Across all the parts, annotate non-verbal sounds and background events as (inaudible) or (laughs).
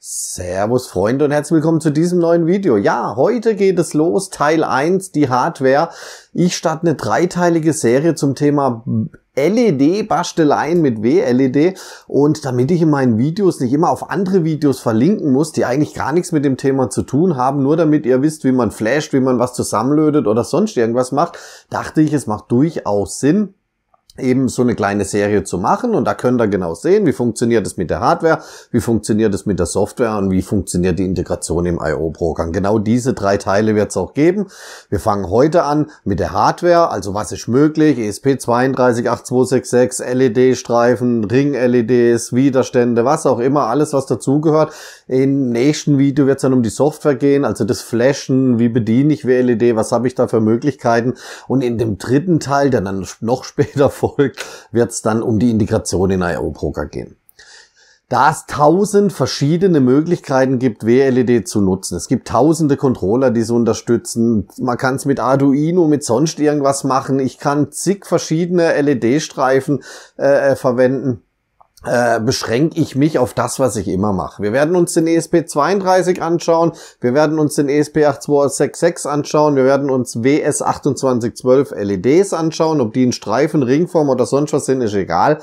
Servus Freunde und herzlich willkommen zu diesem neuen Video. Ja, heute geht es los, Teil 1, die Hardware. Ich starte eine dreiteilige Serie zum Thema LED-Basteleien mit WLED und damit ich in meinen Videos nicht immer auf andere Videos verlinken muss, die eigentlich gar nichts mit dem Thema zu tun haben, nur damit ihr wisst, wie man flasht, wie man was zusammenlötet oder sonst irgendwas macht, dachte ich, es macht durchaus Sinn, eben so eine kleine Serie zu machen und da könnt ihr genau sehen, wie funktioniert es mit der Hardware, wie funktioniert es mit der Software und wie funktioniert die Integration im IO-Programm. Genau diese drei Teile wird es auch geben. Wir fangen heute an mit der Hardware, also was ist möglich, ESP328266, LED-Streifen, Ring-LEDs, Widerstände, was auch immer, alles was dazugehört. Im nächsten Video wird es dann um die Software gehen, also das Flashen, wie bediene ich WLED, was habe ich da für Möglichkeiten und in dem dritten Teil, der dann noch (laughs) später vor folgt, wird es dann um die Integration in IO-Broker gehen. Da es tausend verschiedene Möglichkeiten gibt, WLED zu nutzen. Es gibt tausende Controller, die es unterstützen. Man kann es mit Arduino, mit sonst irgendwas machen. Ich kann zig verschiedene LED-Streifen äh, äh, verwenden äh, beschränke ich mich auf das, was ich immer mache. Wir werden uns den ESP32 anschauen, wir werden uns den ESP8266 anschauen, wir werden uns WS2812 LEDs anschauen, ob die in Streifen, Ringform oder sonst was sind, ist egal.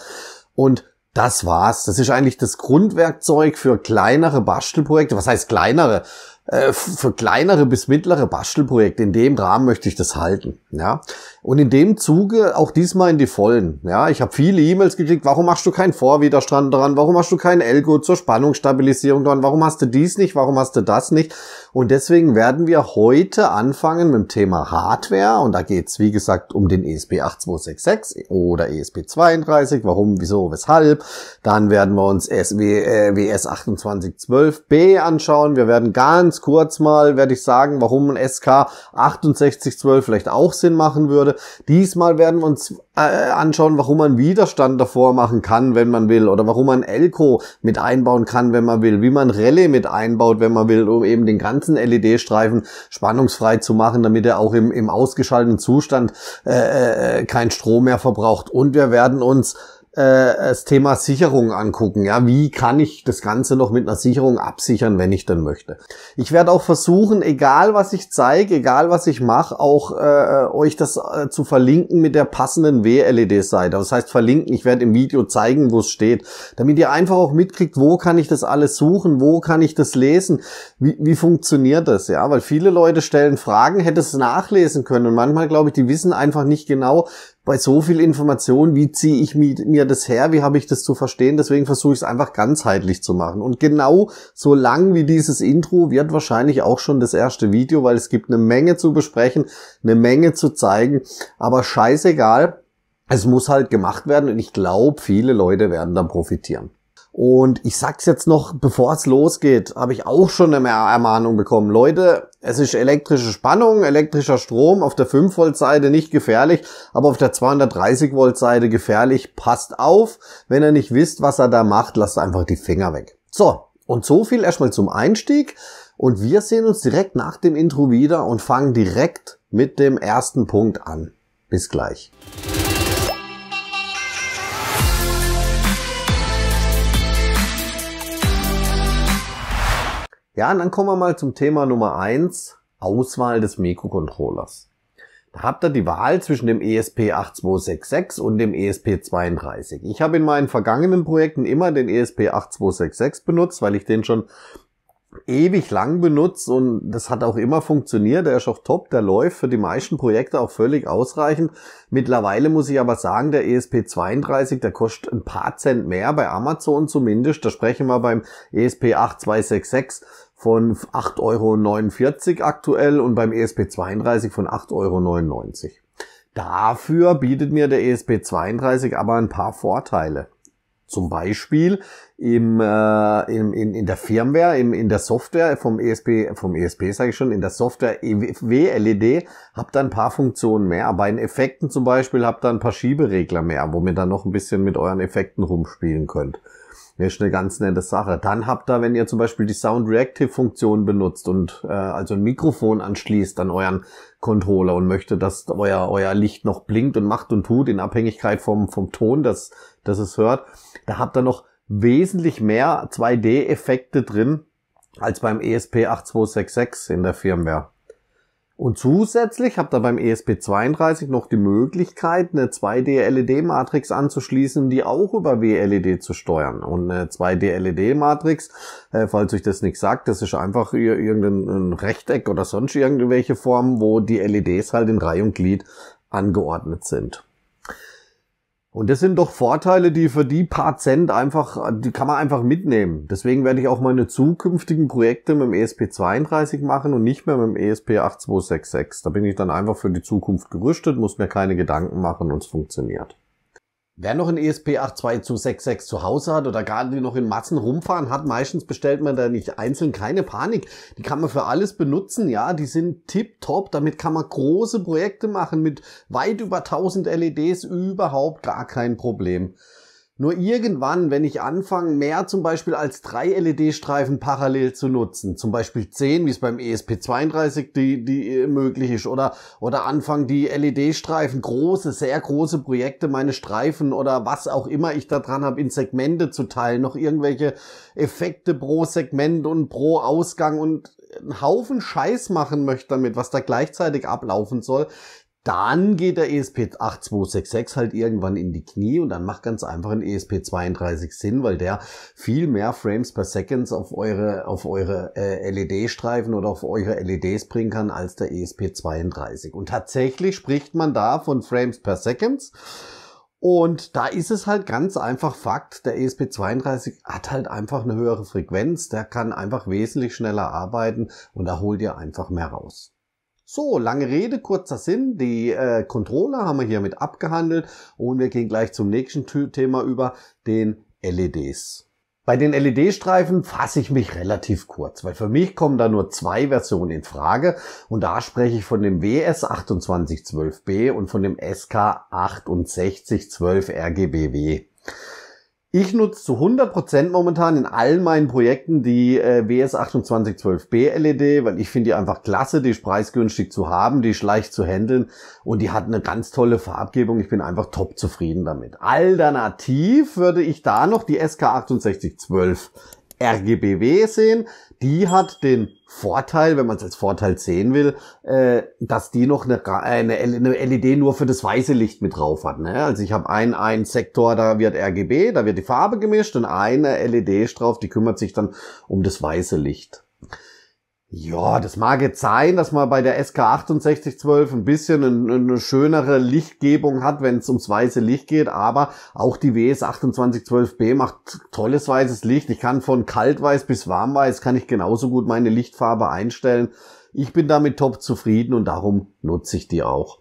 Und das war's. Das ist eigentlich das Grundwerkzeug für kleinere Bastelprojekte. Was heißt kleinere? Äh, für kleinere bis mittlere Bastelprojekte. In dem Rahmen möchte ich das halten. Ja. Und in dem Zuge auch diesmal in die Vollen. Ja, ich habe viele E-Mails gekriegt. Warum machst du keinen Vorwiderstand dran? Warum machst du keinen Elgo zur Spannungsstabilisierung dran? Warum hast du dies nicht? Warum hast du das nicht? Und deswegen werden wir heute anfangen mit dem Thema Hardware. Und da geht's wie gesagt, um den ESP8266 oder ESP32. Warum, wieso, weshalb. Dann werden wir uns WS2812B äh, anschauen. Wir werden ganz kurz mal, werde ich sagen, warum ein SK6812 vielleicht auch Sinn machen würde. Diesmal werden wir uns äh, anschauen, warum man Widerstand davor machen kann, wenn man will, oder warum man Elko mit einbauen kann, wenn man will, wie man Relais mit einbaut, wenn man will, um eben den ganzen LED-Streifen spannungsfrei zu machen, damit er auch im, im ausgeschalteten Zustand äh, äh, äh kein Strom mehr verbraucht. Und wir werden uns äh, das Thema Sicherung angucken. Ja, wie kann ich das Ganze noch mit einer Sicherung absichern, wenn ich denn möchte? Ich werde auch versuchen, egal was ich zeige, egal was ich mache, auch äh, euch das äh, zu verlinken mit der passenden WLED-Seite. Das heißt verlinken. Ich werde im Video zeigen, wo es steht, damit ihr einfach auch mitkriegt, wo kann ich das alles suchen, wo kann ich das lesen, wie, wie funktioniert das? Ja, weil viele Leute stellen Fragen, hätte es nachlesen können und manchmal glaube ich, die wissen einfach nicht genau, bei so viel Information, wie ziehe ich mir das her, wie habe ich das zu verstehen? Deswegen versuche ich es einfach ganzheitlich zu machen. Und genau so lang wie dieses Intro wird wahrscheinlich auch schon das erste Video, weil es gibt eine Menge zu besprechen, eine Menge zu zeigen. Aber scheißegal, es muss halt gemacht werden und ich glaube, viele Leute werden da profitieren. Und ich sag's jetzt noch, bevor es losgeht, habe ich auch schon eine Ermahnung bekommen. Leute, es ist elektrische Spannung, elektrischer Strom auf der 5 Volt Seite nicht gefährlich, aber auf der 230 Volt Seite gefährlich. Passt auf, wenn ihr nicht wisst, was er da macht, lasst einfach die Finger weg. So, und so viel erstmal zum Einstieg. Und wir sehen uns direkt nach dem Intro wieder und fangen direkt mit dem ersten Punkt an. Bis gleich. Ja, und dann kommen wir mal zum Thema Nummer eins: Auswahl des Mikrocontrollers. Da habt ihr die Wahl zwischen dem ESP8266 und dem ESP32. Ich habe in meinen vergangenen Projekten immer den ESP8266 benutzt, weil ich den schon ewig lang benutzt und das hat auch immer funktioniert. Der ist auch top, der läuft für die meisten Projekte auch völlig ausreichend. Mittlerweile muss ich aber sagen, der ESP32, der kostet ein paar Cent mehr bei Amazon zumindest. Da sprechen wir beim ESP8266 von 8,49 Euro aktuell und beim ESP32 von 8,99 Euro. Dafür bietet mir der ESP32 aber ein paar Vorteile. Zum Beispiel im, äh, im, in, in der Firmware, im, in der Software vom ESP, vom ESP sage ich schon, in der Software e WLED habt da ein paar Funktionen mehr. Bei den Effekten zum Beispiel habt da ein paar Schieberegler mehr, wo ihr dann noch ein bisschen mit euren Effekten rumspielen könnt. Das ist eine ganz nette Sache. Dann habt ihr, wenn ihr zum Beispiel die Sound Reactive Funktion benutzt und äh, also ein Mikrofon anschließt an euren Controller und möchte, dass euer, euer Licht noch blinkt und macht und tut in Abhängigkeit vom, vom Ton, dass, dass es hört, da habt ihr noch wesentlich mehr 2D-Effekte drin als beim ESP8266 in der Firmware. Und zusätzlich habt ihr beim ESP32 noch die Möglichkeit, eine 2D-LED-Matrix anzuschließen, die auch über WLED zu steuern. Und eine 2D-LED-Matrix, äh, falls euch das nicht sagt, das ist einfach irgendein Rechteck oder sonst irgendwelche Formen, wo die LEDs halt in Reihe und Glied angeordnet sind. Und das sind doch Vorteile, die für die paar Cent einfach, die kann man einfach mitnehmen. Deswegen werde ich auch meine zukünftigen Projekte mit dem ESP32 machen und nicht mehr mit dem ESP8266. Da bin ich dann einfach für die Zukunft gerüstet, muss mir keine Gedanken machen und es funktioniert. Wer noch ein ESP 82 zu Hause hat oder gerade noch in Massen rumfahren hat, meistens bestellt man da nicht einzeln, keine Panik. Die kann man für alles benutzen, ja, die sind tipptopp, damit kann man große Projekte machen mit weit über 1000 LEDs, überhaupt gar kein Problem. Nur irgendwann, wenn ich anfange, mehr zum Beispiel als drei LED-Streifen parallel zu nutzen, zum Beispiel 10, wie es beim ESP32 die, die äh, möglich ist, oder, oder anfange die LED-Streifen, große, sehr große Projekte, meine Streifen oder was auch immer ich da dran habe, in Segmente zu teilen, noch irgendwelche Effekte pro Segment und pro Ausgang und einen Haufen Scheiß machen möchte damit, was da gleichzeitig ablaufen soll, dann geht der ESP8266 halt irgendwann in die Knie und dann macht ganz einfach ein ESP32 Sinn, weil der viel mehr Frames per Seconds auf eure, auf eure äh, LED-Streifen oder auf eure LEDs bringen kann als der ESP32. Und tatsächlich spricht man da von Frames per Seconds. Und da ist es halt ganz einfach Fakt, der ESP32 hat halt einfach eine höhere Frequenz, der kann einfach wesentlich schneller arbeiten und da holt ihr einfach mehr raus. So, lange Rede, kurzer Sinn. Die äh, Controller haben wir hiermit abgehandelt und wir gehen gleich zum nächsten Thema über, den LEDs. Bei den LED-Streifen fasse ich mich relativ kurz, weil für mich kommen da nur zwei Versionen in Frage und da spreche ich von dem WS 2812B und von dem SK 6812 RGBW. Ich nutze zu 100% momentan in allen meinen Projekten die äh, WS2812B LED, weil ich finde die einfach klasse, die ist preisgünstig zu haben, die ist leicht zu handeln und die hat eine ganz tolle Farbgebung. Ich bin einfach top zufrieden damit. Alternativ würde ich da noch die SK6812 RGBW sehen, die hat den Vorteil, wenn man es als Vorteil sehen will, äh, dass die noch eine, eine, LED e nur für das weiße Licht mit drauf hat. Ne? Also ich habe einen, einen Sektor, da wird RGB, da wird die Farbe gemischt und eine LED drauf, die kümmert sich dann um das weiße Licht. Ja, das mag jetzt sein, dass man bei der SK 6812 ein bisschen eine, schönere Lichtgebung hat, wenn es ums weiße Licht geht, aber auch die WS 2812B macht tolles weißes Licht. Ich kann von kaltweiß bis warmweiß kann ich genauso gut meine Lichtfarbe einstellen. Ich bin damit top zufrieden und darum nutze ich die auch.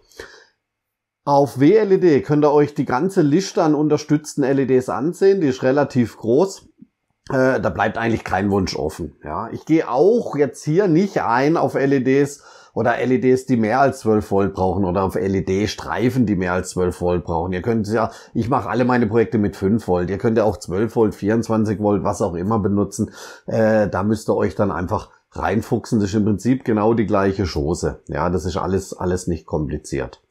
Auf WLED könnt ihr euch die ganze Liste an unterstützten LEDs ansehen, die ist relativ groß. Äh, da bleibt eigentlich kein Wunsch offen. Ja, ich gehe auch jetzt hier nicht ein auf LEDs oder LEDs, die mehr als 12 Volt brauchen oder auf LED-Streifen, die mehr als 12 Volt brauchen. Ihr könnt ja, ich mache alle meine Projekte mit 5 Volt. Ihr könnt ja auch 12 Volt, 24 Volt, was auch immer benutzen. Äh, da müsst ihr euch dann einfach reinfuchsen. Das ist im Prinzip genau die gleiche Chose. Ja, das ist alles, alles nicht kompliziert.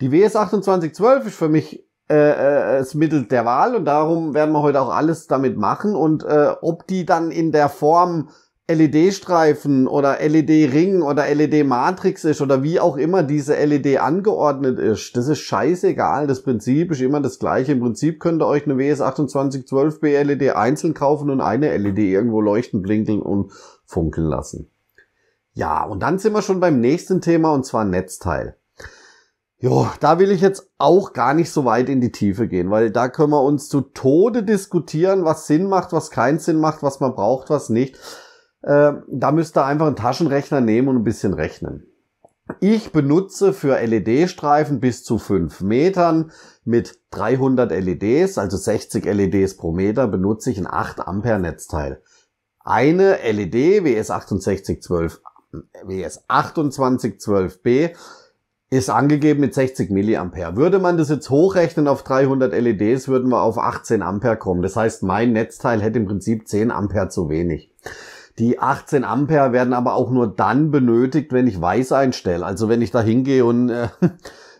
Die WS2812 ist für mich äh, das äh, Mittel der Wahl und darum werden wir heute auch alles damit machen und äh, ob die dann in der Form LED-Streifen oder LED-Ring oder LED-Matrix ist oder wie auch immer diese LED angeordnet ist, das ist scheißegal. Das Prinzip ist immer das gleiche. Im Prinzip könnt ihr euch eine WS2812B LED einzeln kaufen und eine LED irgendwo leuchten, blinkeln und funkeln lassen. Ja, und dann sind wir schon beim nächsten Thema und zwar Netzteil. Jo, da will ich jetzt auch gar nicht so weit in die Tiefe gehen, weil da können wir uns zu Tode diskutieren, was Sinn macht, was keinen Sinn macht, was man braucht, was nicht. Äh, da müsst ihr einfach einen Taschenrechner nehmen und ein bisschen rechnen. Ich benutze für LED-Streifen bis zu fünf Metern mit 300 LEDs, also 60 LEDs pro Meter, benutze ich ein 8 Ampere Netzteil. Eine LED WS6812, WS2812B ist angegeben mit 60 Milliampere. Würde man das jetzt hochrechnen auf 300 LEDs, würden wir auf 18 Ampere kommen. Das heißt, mein Netzteil hätte im Prinzip 10 Ampere zu wenig. Die 18 Ampere werden aber auch nur dann benötigt, wenn ich weiß einstelle. Also wenn ich da hingehe und äh,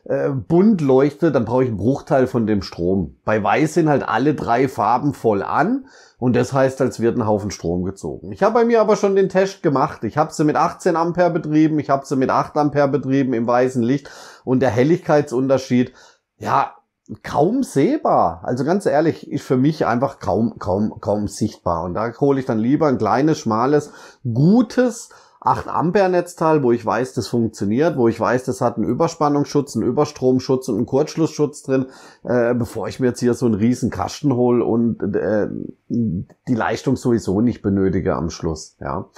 äh, bunt leuchtet, dann brauche ich einen Bruchteil von dem Strom. Bei Weiß sind halt alle drei Farben voll an und das heißt, als wird ein Haufen Strom gezogen. Ich habe bei mir aber schon den Test gemacht. Ich habe sie mit 18 Ampere betrieben, ich habe sie mit 8 Ampere betrieben im weißen Licht und der Helligkeitsunterschied, ja, kaum sehbar. Also ganz ehrlich, ist für mich einfach kaum, kaum, kaum sichtbar. Und da hole ich dann lieber ein kleines, schmales, gutes, 8 Ampere Netzteil, wo ich weiß, das funktioniert, wo ich weiß, das hat einen Überspannungsschutz, einen Überstromschutz und einen Kurzschlussschutz drin, äh, bevor ich mir jetzt hier so einen riesen Kasten hole und äh, die Leistung sowieso nicht benötige am Schluss. Ja,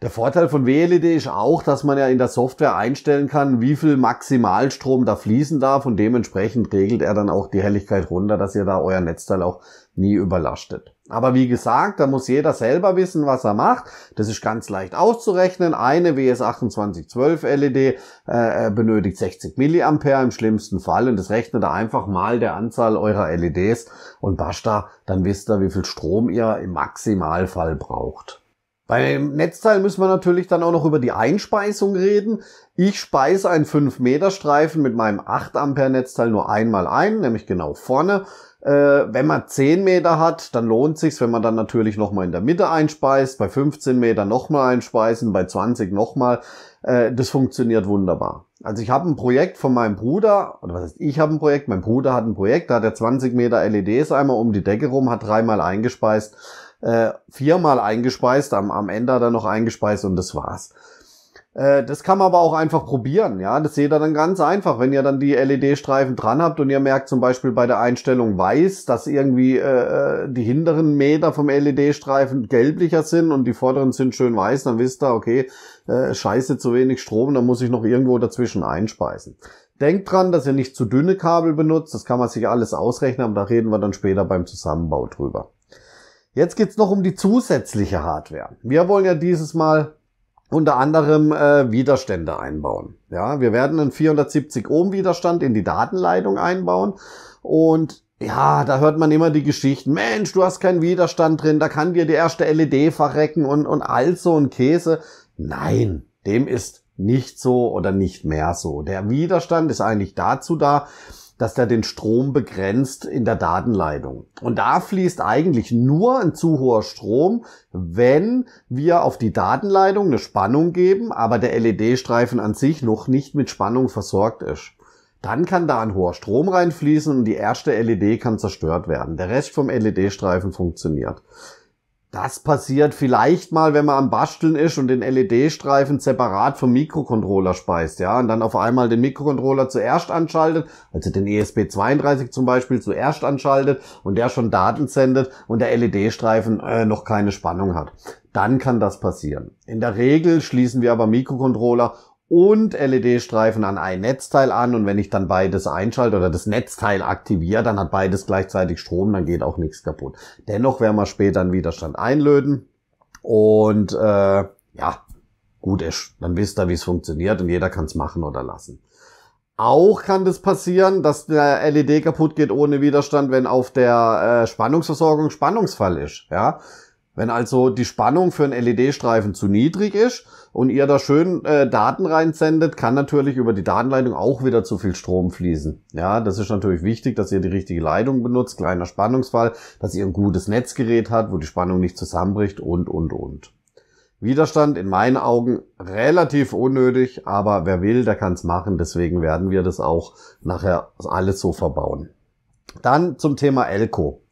der Vorteil von WLED ist auch, dass man ja in der Software einstellen kann, wie viel Maximalstrom da fließen darf und dementsprechend regelt er dann auch die Helligkeit runter, dass ihr da euer Netzteil auch nie überlastet. Aber wie gesagt, da muss jeder selber wissen, was er macht. Das ist ganz leicht auszurechnen. Eine WS2812 LED äh, äh, benötigt 60 mA im schlimmsten Fall und das rechnet er einfach mal der Anzahl eurer LEDs und basta, dann wisst ihr, wie viel Strom ihr im Maximalfall braucht. Beim Netzteil müssen wir natürlich dann auch noch über die Einspeisung reden. Ich speise einen 5-Meter-Streifen mit meinem 8-Ampere-Netzteil nur einmal ein, nämlich genau vorne. Äh, wenn man 10 Meter hat, dann lohnt sich wenn man dann natürlich nochmal in der Mitte einspeist, bei 15 Meter nochmal einspeisen, bei 20 nochmal. Äh, das funktioniert wunderbar. Also ich habe ein Projekt von meinem Bruder, oder was heißt, ich habe ein Projekt, mein Bruder hat ein Projekt, da hat er 20 Meter LEDs einmal um die Decke rum, hat dreimal eingespeist äh, viermal eingespeist, am, am Ende dann noch eingespeist und das war's. Äh, das kann man aber auch einfach probieren, ja. Das seht ihr dann ganz einfach, wenn ihr dann die LED-Streifen dran habt und ihr merkt zum Beispiel bei der Einstellung weiß, dass irgendwie äh, äh die hinteren Meter vom LED-Streifen gelblicher sind und die vorderen sind schön weiß, dann wisst ihr, okay, äh, scheiße, zu wenig Strom, dann muss ich noch irgendwo dazwischen einspeisen. Denkt dran, dass ihr nicht zu dünne Kabel benutzt, das kann man sich alles ausrechnen, aber da reden wir dann später beim Zusammenbau drüber. Jetzt geht's noch um die zusätzliche Hardware. Wir wollen ja dieses Mal unter anderem äh, Widerstände einbauen. Ja, wir werden einen 470 Ohm Widerstand in die Datenleitung einbauen und ja, da hört man immer die Geschichten. Mensch, du hast keinen Widerstand drin, da kann dir die erste LED verrecken und, und all so ein Käse. Nein, dem ist nicht so oder nicht mehr so. Der Widerstand ist eigentlich dazu da, dass der den Strom begrenzt in der Datenleitung. Und da fließt eigentlich nur ein zu hoher Strom, wenn wir auf die Datenleitung eine Spannung geben, aber der LED-Streifen an sich noch nicht mit Spannung versorgt ist. Dann kann da ein hoher Strom reinfließen und die erste LED kann zerstört werden. Der Rest vom LED-Streifen funktioniert. Das passiert vielleicht mal, wenn man am Basteln ist und den LED-Streifen separat vom Mikrocontroller speist, ja, und dann auf einmal den Mikrocontroller zuerst anschaltet, also den ESP32 zum Beispiel zuerst anschaltet und der schon Daten sendet und der LED-Streifen äh, noch keine Spannung hat. Dann kann das passieren. In der Regel schließen wir aber Mikrocontroller und LED-Streifen an ein Netzteil an und wenn ich dann beides einschalte oder das Netzteil aktiviere, dann hat beides gleichzeitig Strom, dann geht auch nichts kaputt. Dennoch werden wir später einen Widerstand einlöten und äh, ja, gut ist, dann wisst ihr, wie es funktioniert und jeder kann es machen oder lassen. Auch kann das passieren, dass der LED kaputt geht ohne Widerstand, wenn auf der äh, Spannungsversorgung Spannungsfall ist. Ja, wenn also die Spannung für einen LED-Streifen zu niedrig ist, und ihr da schön äh, Daten reinsendet, kann natürlich über die Datenleitung auch wieder zu viel Strom fließen. Ja, das ist natürlich wichtig, dass ihr die richtige Leitung benutzt, kleiner Spannungsfall, dass ihr ein gutes Netzgerät habt, wo die Spannung nicht zusammenbricht und, und, und. Widerstand in meinen Augen relativ unnötig, aber wer will, der kann es machen. Deswegen werden wir das auch nachher alles so verbauen. Dann zum Thema Elko.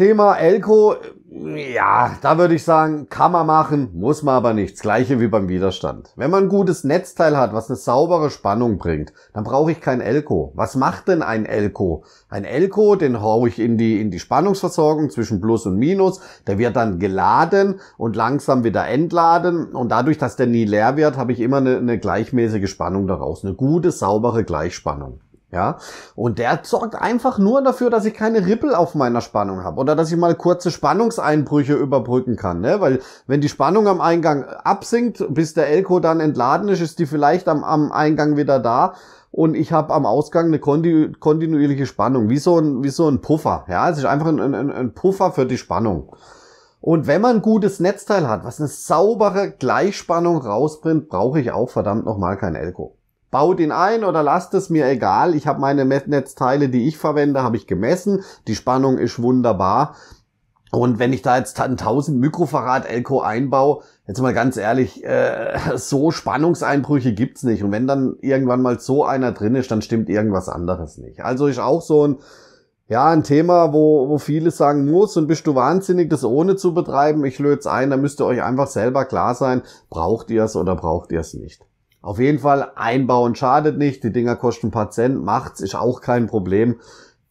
Thema Elko, ja, da würde ich sagen, kann man machen, muss man aber nicht. gleiche wie beim Widerstand. Wenn man ein gutes Netzteil hat, was eine saubere Spannung bringt, dann brauche ich kein Elko. Was macht denn ein Elko? Ein Elko, den haue ich in die, in die Spannungsversorgung zwischen Plus und Minus. Der wird dann geladen und langsam wieder entladen. Und dadurch, dass der nie leer wird, habe ich immer eine, eine gleichmäßige Spannung daraus. Eine gute, saubere Gleichspannung. Ja, und der sorgt einfach nur dafür, dass ich keine Rippel auf meiner Spannung habe oder dass ich mal kurze Spannungseinbrüche überbrücken kann, ne? Weil wenn die Spannung am Eingang absinkt, bis der Elko dann entladen ist, ist die vielleicht am, am Eingang wieder da und ich habe am Ausgang eine kontinuierliche Spannung, wie so ein, wie so ein Puffer, ja? Es ist einfach ein, ein, ein Puffer für die Spannung. Und wenn man ein gutes Netzteil hat, was eine saubere Gleichspannung rausbringt, brauche ich auch verdammt nochmal kein Elko baut ihn ein oder lasst es mir egal. Ich habe meine Messnetzteile, die ich verwende, habe ich gemessen. Die Spannung ist wunderbar. Und wenn ich da jetzt 1000 Mikrofarad Elko einbaue, jetzt mal ganz ehrlich, äh, (laughs) so Spannungseinbrüche gibt's nicht. Und wenn dann irgendwann mal so einer drin ist, dann stimmt irgendwas anderes nicht. Also ist auch so ein ja, ein Thema, wo, wo viele sagen, muss und bist du wahnsinnig, das ohne zu betreiben, ich löt's ein, dann müsst ihr euch einfach selber klar sein, braucht ihr es oder braucht ihr es nicht. Auf jeden Fall, einbauen schadet nicht. Die Dinger kosten ein paar Cent, macht's, ist auch kein Problem.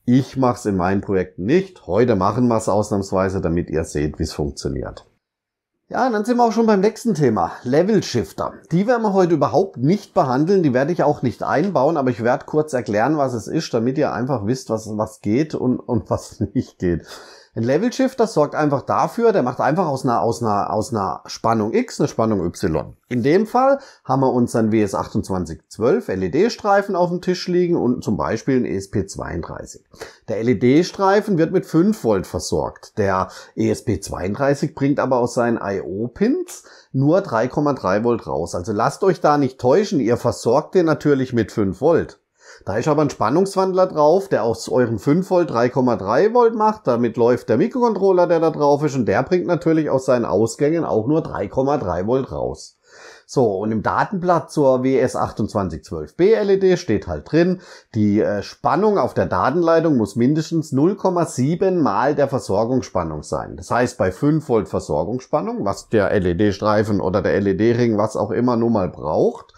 Ich mach's in meinen Projekten nicht. Heute machen wir's ausnahmsweise, damit ihr seht, wie's funktioniert. Ja, und dann sind wir auch schon beim nächsten Thema, Level Shifter. Die werden wir heute überhaupt nicht behandeln, die werde ich auch nicht einbauen, aber ich werde kurz erklären, was es ist, damit ihr einfach wisst, was, was geht und, und was (laughs) nicht geht. Ein Level-Shifter sorgt einfach dafür, der macht einfach aus einer, aus, einer, aus einer Spannung X eine Spannung Y. In dem Fall haben wir unseren WS2812 LED-Streifen auf dem Tisch liegen und zum Beispiel einen ESP32. Der LED-Streifen wird mit 5 Volt versorgt. Der ESP32 bringt aber aus seinen IO-Pins nur 3,3 Volt raus. Also lasst euch da nicht täuschen, ihr versorgt den natürlich mit 5 Volt. Da ist aber ein Spannungswandler drauf, der aus euren 5 Volt 3,3 Volt macht. Damit läuft der Mikrocontroller, der da drauf ist. Und der bringt natürlich aus seinen Ausgängen auch nur 3,3 Volt raus. So, und im Datenblatt zur WS2812B LED steht halt drin, die äh, Spannung auf der Datenleitung muss mindestens 0,7 mal der Versorgungsspannung sein. Das heißt, bei 5 Volt Versorgungsspannung, was der LED-Streifen oder der LED-Ring, was auch immer nun mal braucht,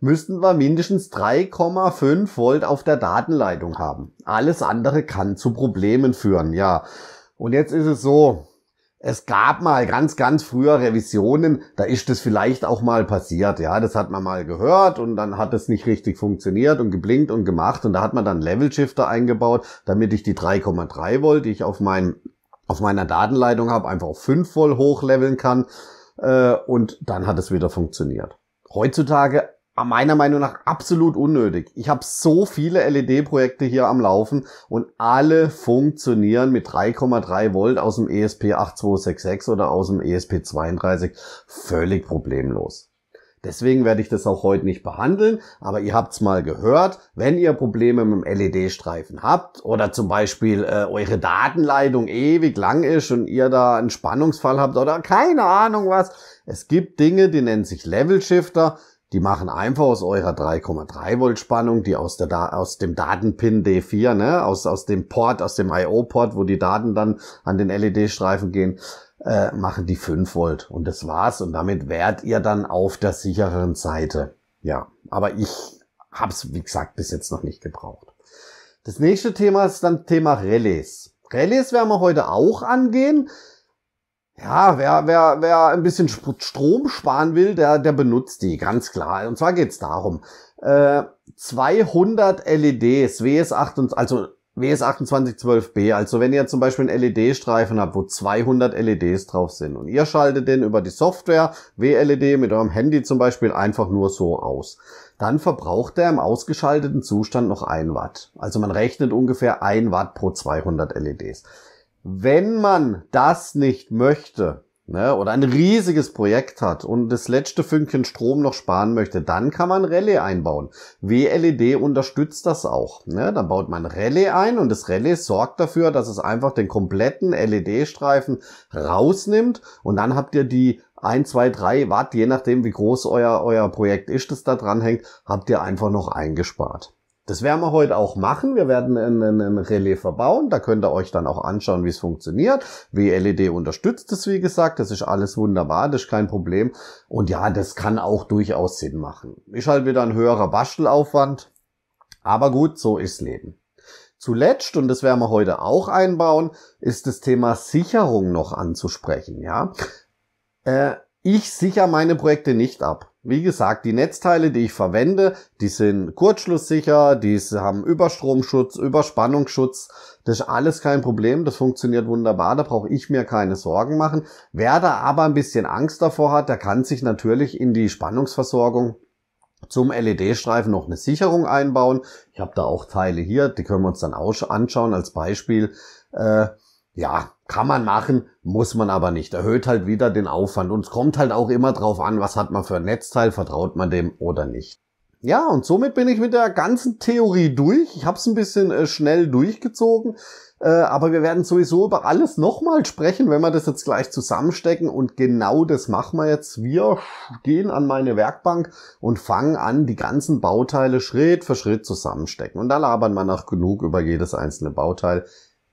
müssten wir mindestens 3,5 Volt auf der Datenleitung haben. Alles andere kann zu Problemen führen, ja. Und jetzt ist es so, es gab mal ganz, ganz früher Revisionen, da ist das vielleicht auch mal passiert, ja, das hat man mal gehört und dann hat es nicht richtig funktioniert und geblinkt und gemacht und da hat man dann Level Shifter eingebaut, damit ich die 3,3 Volt, die ich auf meinem auf meiner Datenleitung habe, einfach auf 5 Volt hochleveln kann äh, und dann hat es wieder funktioniert. Heutzutage meiner Meinung nach absolut unnötig. Ich habe so viele LED-Projekte hier am Laufen und alle funktionieren mit 3,3 Volt aus dem ESP8266 oder aus dem ESP32 völlig problemlos. Deswegen werde ich das auch heute nicht behandeln, aber ihr habt's mal gehört, wenn ihr Probleme mit dem LED-Streifen habt oder zum Beispiel äh, eure Datenleitung ewig lang ist und ihr da einen Spannungsfall habt oder keine Ahnung was, es gibt Dinge, die nennen sich Level Shifter, die machen einfach aus eurer 3,3 Volt Spannung, die aus, der, aus dem Datenpin D4, ne, aus, aus dem Port, aus dem IO-Port, wo die Daten dann an den LED-Streifen gehen, äh, machen die 5 Volt. Und das war's. Und damit wärt ihr dann auf der sicheren Seite. Ja, aber ich hab's, wie gesagt, bis jetzt noch nicht gebraucht. Das nächste Thema ist dann Thema Relais. Relais werden wir heute auch angehen. Ja, wer, wer, wer ein bisschen Strom sparen will, der, der benutzt die, ganz klar. Und zwar geht's darum, äh, 200 LEDs, WS28, also WS2812B, also wenn ihr zum Beispiel einen LED-Streifen habt, wo 200 LEDs drauf sind und ihr schaltet den über die Software WLED mit eurem Handy zum Beispiel einfach nur so aus, dann verbraucht er im ausgeschalteten Zustand noch ein Watt. Also man rechnet ungefähr ein Watt pro 200 LEDs wenn man das nicht möchte, ne, oder ein riesiges Projekt hat und das letzte Fünkchen Strom noch sparen möchte, dann kann man Relais einbauen. WLED unterstützt das auch. Ne? Dann baut man Relais ein und das Relais sorgt dafür, dass es einfach den kompletten LED-Streifen rausnimmt und dann habt ihr die 1, 2, 3 Watt, je nachdem wie groß euer, euer Projekt ist, das da dran hängt, habt ihr einfach noch eingespart. Das werden wir heute auch machen. Wir werden ein, Relais verbauen. Da könnt ihr euch dann auch anschauen, wie es funktioniert. WLED unterstützt es, wie gesagt. Das ist alles wunderbar. Das ist kein Problem. Und ja, das kann auch durchaus Sinn machen. Ist halt wieder ein höherer Bastelaufwand. Aber gut, so ist Leben. Zuletzt, und das werden wir heute auch einbauen, ist das Thema Sicherung noch anzusprechen, ja. Äh, ich sichere meine Projekte nicht ab. Wie gesagt, die Netzteile, die ich verwende, die sind kurzschlusssicher, die haben Überstromschutz, Überspannungsschutz. Das ist alles kein Problem, das funktioniert wunderbar, da brauche ich mir keine Sorgen machen. Wer da aber ein bisschen Angst davor hat, der kann sich natürlich in die Spannungsversorgung zum LED-Streifen noch eine Sicherung einbauen. Ich habe da auch Teile hier, die können wir uns dann auch anschauen als Beispiel. Äh, ja, kann man machen, muss man aber nicht. Erhöht halt wieder den Aufwand. Und es kommt halt auch immer drauf an, was hat man für ein Netzteil, vertraut man dem oder nicht. Ja, und somit bin ich mit der ganzen Theorie durch. Ich habe es ein bisschen äh, schnell durchgezogen, äh, aber wir werden sowieso über alles nochmal sprechen, wenn wir das jetzt gleich zusammenstecken. Und genau das machen wir jetzt. Wir gehen an meine Werkbank und fangen an, die ganzen Bauteile Schritt für Schritt zusammenstecken. Und da labern wir nach genug über jedes einzelne Bauteil.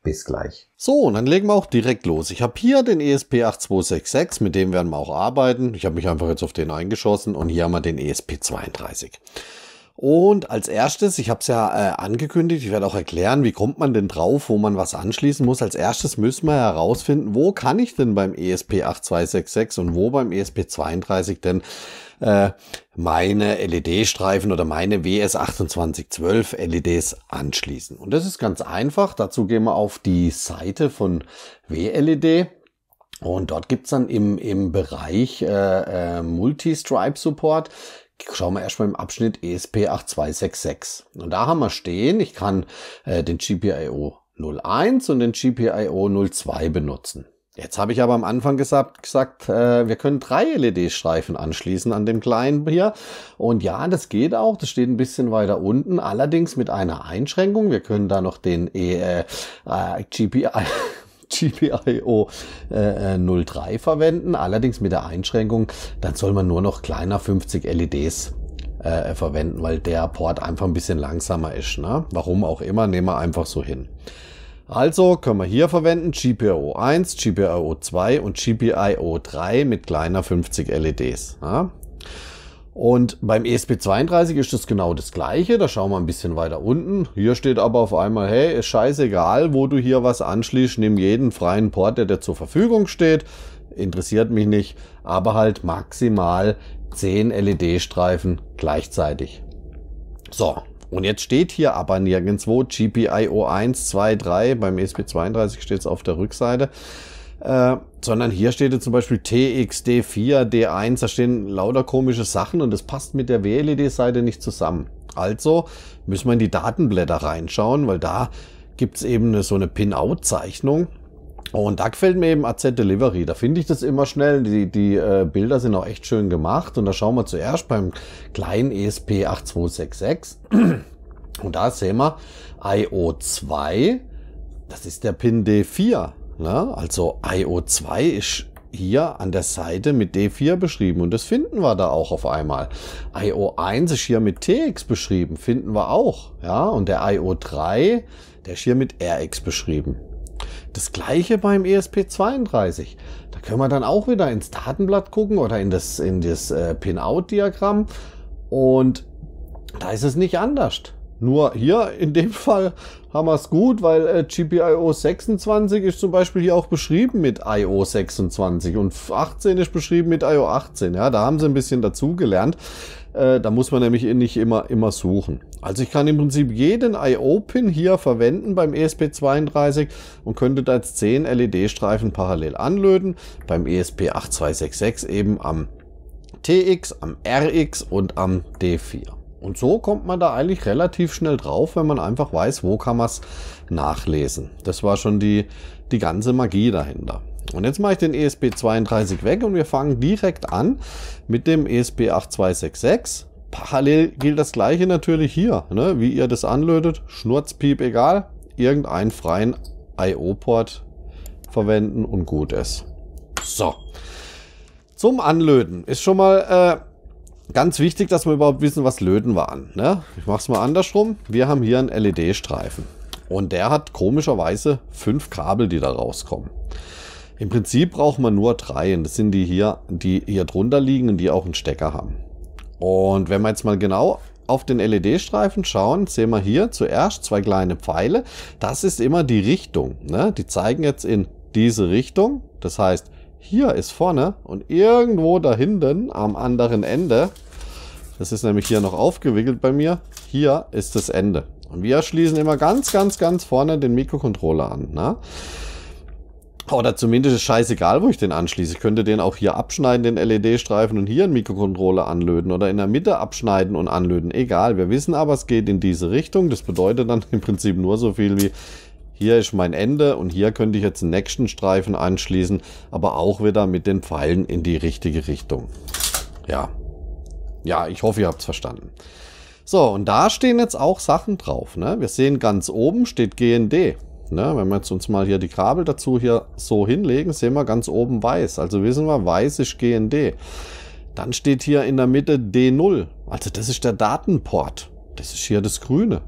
Bis gleich. So, und dann legen wir auch direkt los. Ich habe hier den ESP8266, mit dem werden wir auch arbeiten. Ich habe mich einfach jetzt auf den eingeschossen und hier haben wir den ESP32. Und als erstes, ich habe es ja äh, angekündigt, ich werde auch erklären, wie kommt man denn drauf, wo man was anschließen muss. Als erstes müssen wir herausfinden, wo kann ich denn beim ESP8266 und wo beim ESP32 denn äh, meine LED-Streifen oder meine WS2812 LEDs anschließen. Und das ist ganz einfach. Dazu gehen wir auf die Seite von WLED. Und dort gibt's dann im, im Bereich äh, äh, Multi-Stripe-Support schauen wir erstmal im Abschnitt ESP8266. Und da haben wir stehen, ich kann äh, den GPIO 01 und den GPIO 02 benutzen. Jetzt habe ich aber am Anfang gesagt, gesagt äh, wir können drei LED-Streifen anschließen an dem kleinen hier. Und ja, das geht auch. Das steht ein bisschen weiter unten. Allerdings mit einer Einschränkung. Wir können da noch den e, äh, GPI. GPIO äh, 03 (laughs) äh, äh, verwenden, allerdings mit der Einschränkung, dann soll man nur noch kleiner 50 LEDs äh, verwenden, weil der Port einfach ein bisschen langsamer ist. Ne? Warum auch immer, nehmen wir einfach so hin. Also können wir hier verwenden GPIO 1, GPIO 2 und GPIO 3 mit kleiner 50 LEDs. Ja? Und beim ESP32 ist das genau das gleiche. Da schauen wir ein bisschen weiter unten. Hier steht aber auf einmal, hey, ist scheißegal, wo du hier was anschließt. Nimm jeden freien Port, der dir zur Verfügung steht. Interessiert mich nicht. Aber halt maximal 10 LED-Streifen gleichzeitig. So, und jetzt steht hier aber nirgendwo GPIO 1, 2, 3. Beim ESP32 steht es auf der Rückseite. Äh, sondern hier steht jetzt zum Beispiel TXD4, D1, da stehen lauter komische Sachen und das passt mit der WLED-Seite nicht zusammen. Also müssen wir in die Datenblätter reinschauen, weil da gibt es eben so eine Pin-Out-Zeichnung Oh, und da gefällt mir eben AZ Delivery. Da finde ich das immer schnell. Die, die äh, Bilder sind auch echt schön gemacht. Und da schauen wir zuerst beim kleinen ESP 8266. (clears throat) Und da sehen wir IO2. Das ist der Pin D4. Ne? Also IO2 ist hier an der Seite mit D4 beschrieben und das finden wir da auch auf einmal. IO1 ist hier mit TX beschrieben, finden wir auch. Ja, und der IO3, der ist hier mit RX beschrieben. Das gleiche beim ESP32. Da können wir dann auch wieder ins Datenblatt gucken oder in das, in das äh, Pin-Out-Diagramm. Und da ist es nicht anders. Nur hier in dem Fall haben wir es gut, weil äh, GPIO 26 ist zum Beispiel hier auch beschrieben mit IO 26 und 18 ist beschrieben mit IO 18. Ja, da haben sie ein bisschen dazugelernt. Äh, da muss man nämlich nicht immer, immer suchen. Also ich kann im Prinzip jeden IO-Pin hier verwenden beim ESP32 und könnte da jetzt 10 LED-Streifen parallel anlöten. Beim ESP8266 eben am TX, am RX und am D4. Und so kommt man da eigentlich relativ schnell drauf, wenn man einfach weiß, wo kann man es nachlesen. Das war schon die, die ganze Magie dahinter. Und jetzt mache ich den ESP32 weg und wir fangen direkt an mit dem ESP8266 Parallel gilt das gleiche natürlich hier. Ne? Wie ihr das anlötet, Schnurzpiep egal, irgendeinen freien IO-Port verwenden und gut ist. So. Zum Anlöten ist schon mal äh, ganz wichtig, dass wir überhaupt wissen, was Löten waren. Ne? Ich mache es mal andersrum. Wir haben hier einen LED-Streifen. Und der hat komischerweise fünf Kabel, die da rauskommen. Im Prinzip braucht man nur drei. Und das sind die hier, die hier drunter liegen und die auch einen Stecker haben. Und wenn wir jetzt mal genau auf den LED-Streifen schauen, sehen wir hier zuerst zwei kleine Pfeile. Das ist immer die Richtung. Ne? Die zeigen jetzt in diese Richtung. Das heißt, hier ist vorne und irgendwo da hinten am anderen Ende, das ist nämlich hier noch aufgewickelt bei mir, hier ist das Ende. Und wir schließen immer ganz, ganz, ganz vorne den Mikrocontroller an. Ne? Oder zumindest ist scheißegal, wo ich den anschließe. Ich könnte den auch hier abschneiden, den LED-Streifen, und hier einen Mikrocontroller anlöten. Oder in der Mitte abschneiden und anlöten. Egal, wir wissen aber, es geht in diese Richtung. Das bedeutet dann (laughs) im Prinzip nur so viel wie, hier ist mein Ende und hier könnte ich jetzt einen nächsten Streifen anschließen. Aber auch wieder mit den Pfeilen in die richtige Richtung. Ja. Ja, ich hoffe, ihr habt es verstanden. So, und da stehen jetzt auch Sachen drauf. Ne? Wir sehen ganz oben steht GND. Ne? Wenn wir jetzt uns mal hier die Kabel dazu hier so hinlegen, sehen wir ganz oben weiß. Also wissen wir, weiß ist GND. Dann steht hier in der Mitte D0. Also das ist der Datenport. Das ist hier das Grüne.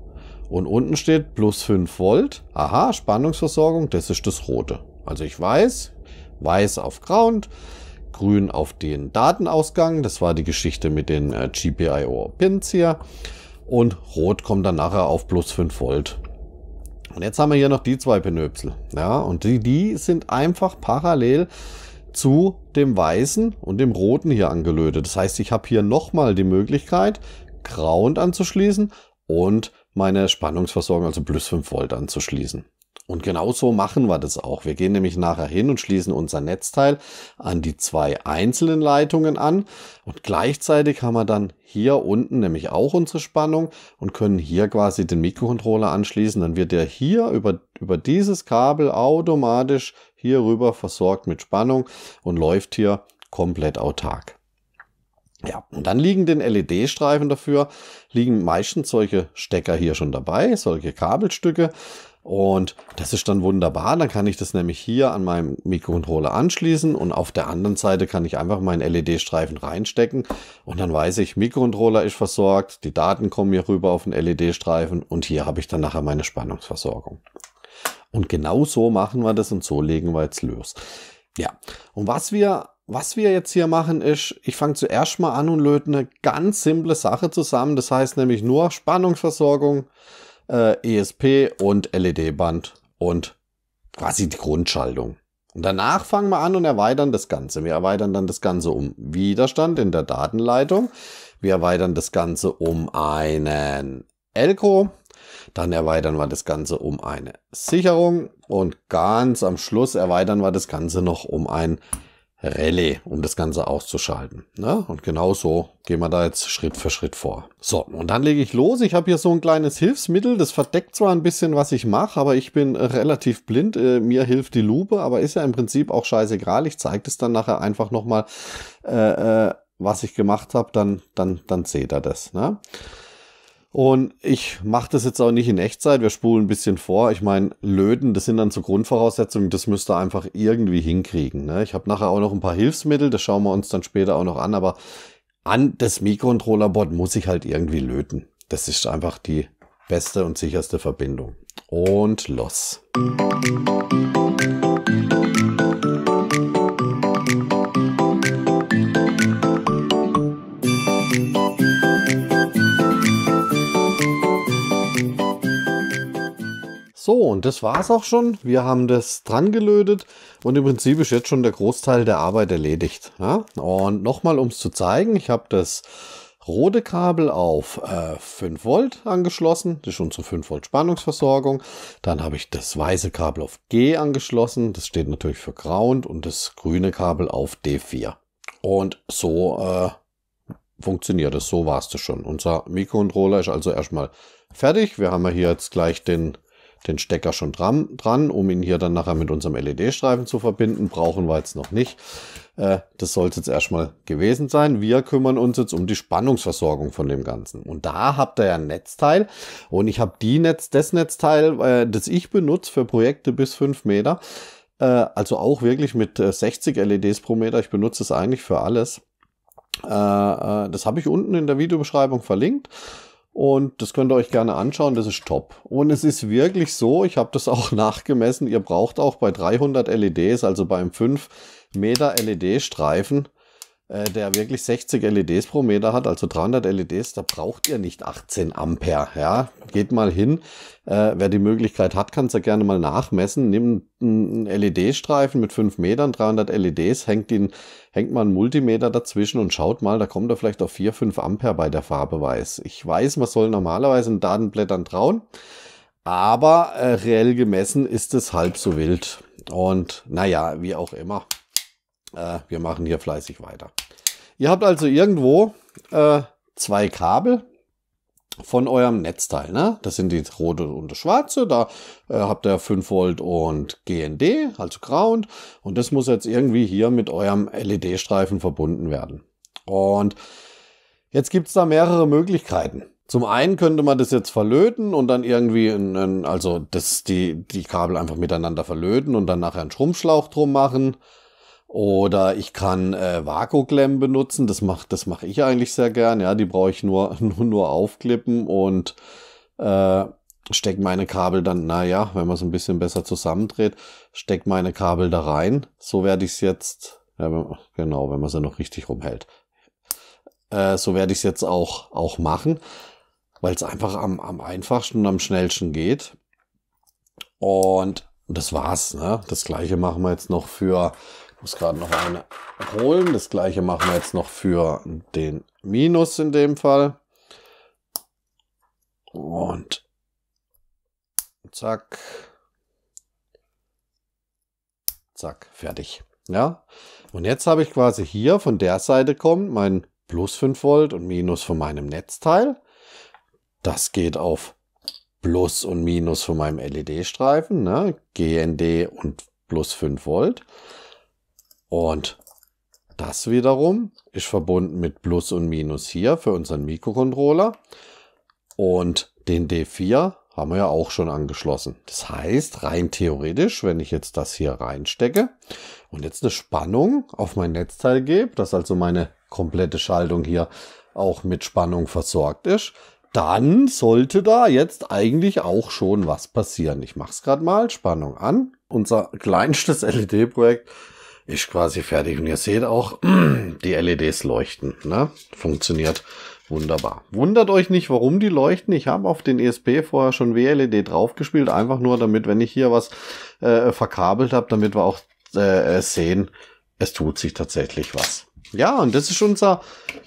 Und unten steht plus 5 Volt. Aha, Spannungsversorgung, das ist das Rote. Also ich weiß, weiß auf Ground, grün auf den Datenausgang. Das war die Geschichte mit den äh, GPIO-Pins hier. Und rot kommt dann nachher auf plus 5 Volt. Und jetzt haben wir hier noch die zwei Pinöpsel. Ja, und die, die sind einfach parallel zu dem weißen und dem roten hier angelötet. Das heißt, ich habe hier nochmal die Möglichkeit, grauend anzuschließen und meine Spannungsversorgung, also plus 5 Volt anzuschließen. Und genau so machen wir das auch. Wir gehen nämlich nachher hin und schließen unser Netzteil an die zwei einzelnen Leitungen an. Und gleichzeitig haben wir dann hier unten nämlich auch unsere Spannung und können hier quasi den Mikrocontroller anschließen. Dann wird der hier über, über dieses Kabel automatisch hier rüber versorgt mit Spannung und läuft hier komplett autark. Ja, und dann liegen den LED-Streifen dafür, liegen meistens solche Stecker hier schon dabei, solche Kabelstücke. Und das ist dann wunderbar. Dann kann ich das nämlich hier an meinem Mikrocontroller anschließen und auf der anderen Seite kann ich einfach meinen LED-Streifen reinstecken und dann weiß ich, Mikrocontroller ist versorgt, die Daten kommen hier rüber auf den LED-Streifen und hier habe ich dann nachher meine Spannungsversorgung. Und genau so machen wir das und so legen wir jetzt los. Ja, und was wir was wir jetzt hier machen ist, ich fange zuerst mal an und löte eine ganz simple Sache zusammen. Das heißt nämlich nur Spannungsversorgung, äh, ESP und LED-Band und quasi die Grundschaltung. Und danach fangen wir an und erweitern das Ganze. Wir erweitern dann das Ganze um Widerstand in der Datenleitung. Wir erweitern das Ganze um einen Elko. Dann erweitern wir das Ganze um eine Sicherung. Und ganz am Schluss erweitern wir das Ganze noch um ein Relais, um das Ganze auszuschalten. Ne? und genau so gehen wir da jetzt Schritt für Schritt vor. So, und dann lege ich los. Ich habe hier so ein kleines Hilfsmittel. Das verdeckt zwar ein bisschen, was ich mache, aber ich bin relativ blind. Äh, mir hilft die Lupe, aber ist ja im Prinzip auch scheißegal. Ich zeige das dann nachher einfach nochmal, äh, äh, was ich gemacht habe. Dann, dann, dann seht ihr das. Ne? Und ich mache das jetzt auch nicht in Echtzeit. Wir spulen ein bisschen vor. Ich meine, Löten, das sind dann so Grundvoraussetzungen. Das müsst ihr einfach irgendwie hinkriegen. Ne? Ich habe nachher auch noch ein paar Hilfsmittel. Das schauen wir uns dann später auch noch an. Aber an das Mikrocontrollerboard muss ich halt irgendwie löten. Das ist einfach die beste und sicherste Verbindung. Und los. Musik So, und das war es auch schon. Wir haben das dran gelötet und im Prinzip ist jetzt schon der Großteil der Arbeit erledigt. Ja? Und nochmal, um es zu zeigen, ich habe das rote Kabel auf äh, 5 Volt angeschlossen. Das ist unsere 5 Volt Spannungsversorgung. Dann habe ich das weiße Kabel auf G angeschlossen. Das steht natürlich für Ground und das grüne Kabel auf D4. Und so äh, funktioniert es. So war es das schon. Unser Mikrocontroller ist also erstmal fertig. Wir haben ja hier jetzt gleich den den Stecker schon dran, dran, um ihn hier dann nachher mit unserem LED-Streifen zu verbinden. Brauchen wir jetzt noch nicht. Äh, das sollte jetzt erstmal gewesen sein. Wir kümmern uns jetzt um die Spannungsversorgung von dem Ganzen. Und da habt ihr ja ein Netzteil. Und ich habe die Netz, das Netzteil, äh, das ich benutze für Projekte bis fünf Meter. Äh, also auch wirklich mit 60 äh, LEDs pro Meter. Ich benutze es eigentlich für alles. Äh, äh, das habe ich unten in der Videobeschreibung verlinkt. Und das könnt ihr euch gerne anschauen, das ist top. Und es ist wirklich so, ich habe das (laughs) auch nachgemessen, ihr braucht auch bei 300 LEDs, also beim 5 Meter LED-Streifen, äh, der wirklich 60 LEDs pro Meter hat, also 300 LEDs, da braucht ihr nicht 18 Ampere. Ja, geht mal hin. Äh, wer die Möglichkeit hat, kann es ja gerne mal nachmessen. Nimmt einen LED-Streifen mit 5 Metern, 300 LEDs, hängt, ihn, hängt mal einen Multimeter dazwischen und schaut mal, da kommt er vielleicht auf 4, 5 Ampere bei der Farbe weiß. Ich weiß, man soll normalerweise in Datenblättern trauen. Aber äh, reell gemessen ist es halb so wild. Und naja, wie auch immer, äh, wir machen hier fleißig weiter. Ihr habt also irgendwo äh, zwei Kabel von eurem Netzteil. Ne? Das sind die rote und das schwarze. Da äh, habt ihr 5 Volt und GND, also Ground. Und das muss jetzt irgendwie hier mit eurem LED-Streifen verbunden werden. Und jetzt gibt es da mehrere Möglichkeiten. Zum einen könnte man das jetzt verlöten und dann irgendwie, in, in, also das, die, die Kabel einfach miteinander verlöten und dann nachher einen Schrumpfschlauch drum machen. Oder ich kann äh, Vakuum benutzen, das mache das mach ich eigentlich sehr gern. Ja, die brauche ich nur, (laughs) nur, nur aufklippen und äh, steck meine Kabel dann, naja, wenn man es ein bisschen besser zusammendreht, steck meine Kabel da rein. So werde ich es jetzt, ja, wenn, genau, wenn man sie ja noch richtig rumhält. Äh, so werde ich es jetzt auch, auch machen, weil es einfach am, am einfachsten und am schnellsten geht. Und das war's. Ne? Das gleiche machen wir jetzt noch für muss gerade noch eine holen. Das gleiche machen wir jetzt noch für den Minus in dem Fall. Und zack. Zack, fertig. Ja, und jetzt habe ich quasi hier von der Seite kommt mein plus 5 Volt und minus von meinem Netzteil. Das geht auf plus und minus von meinem LED-Streifen, ne? GND und plus 5 Volt. Und das wiederum ist verbunden mit Plus und Minus hier für unseren Mikrocontroller. Und den D4 haben wir ja auch schon angeschlossen. Das heißt, rein theoretisch, wenn ich jetzt das hier reinstecke und jetzt eine Spannung auf mein Netzteil gebe, dass also meine komplette Schaltung hier auch mit Spannung versorgt ist, dann sollte da jetzt eigentlich auch schon was passieren. Ich mache es gerade mal, Spannung an. Unser (laughs) kleinstes LED-Projekt ist quasi fertig. Und ihr seht auch, (clears throat) die LEDs leuchten. Ne? Funktioniert wunderbar. Wundert euch nicht, warum die leuchten. Ich habe auf den ESP vorher schon WLED draufgespielt. Einfach nur, damit, wenn ich hier was äh, verkabelt habe, damit wir auch äh, sehen, es tut sich tatsächlich was. Ja, und das ist unser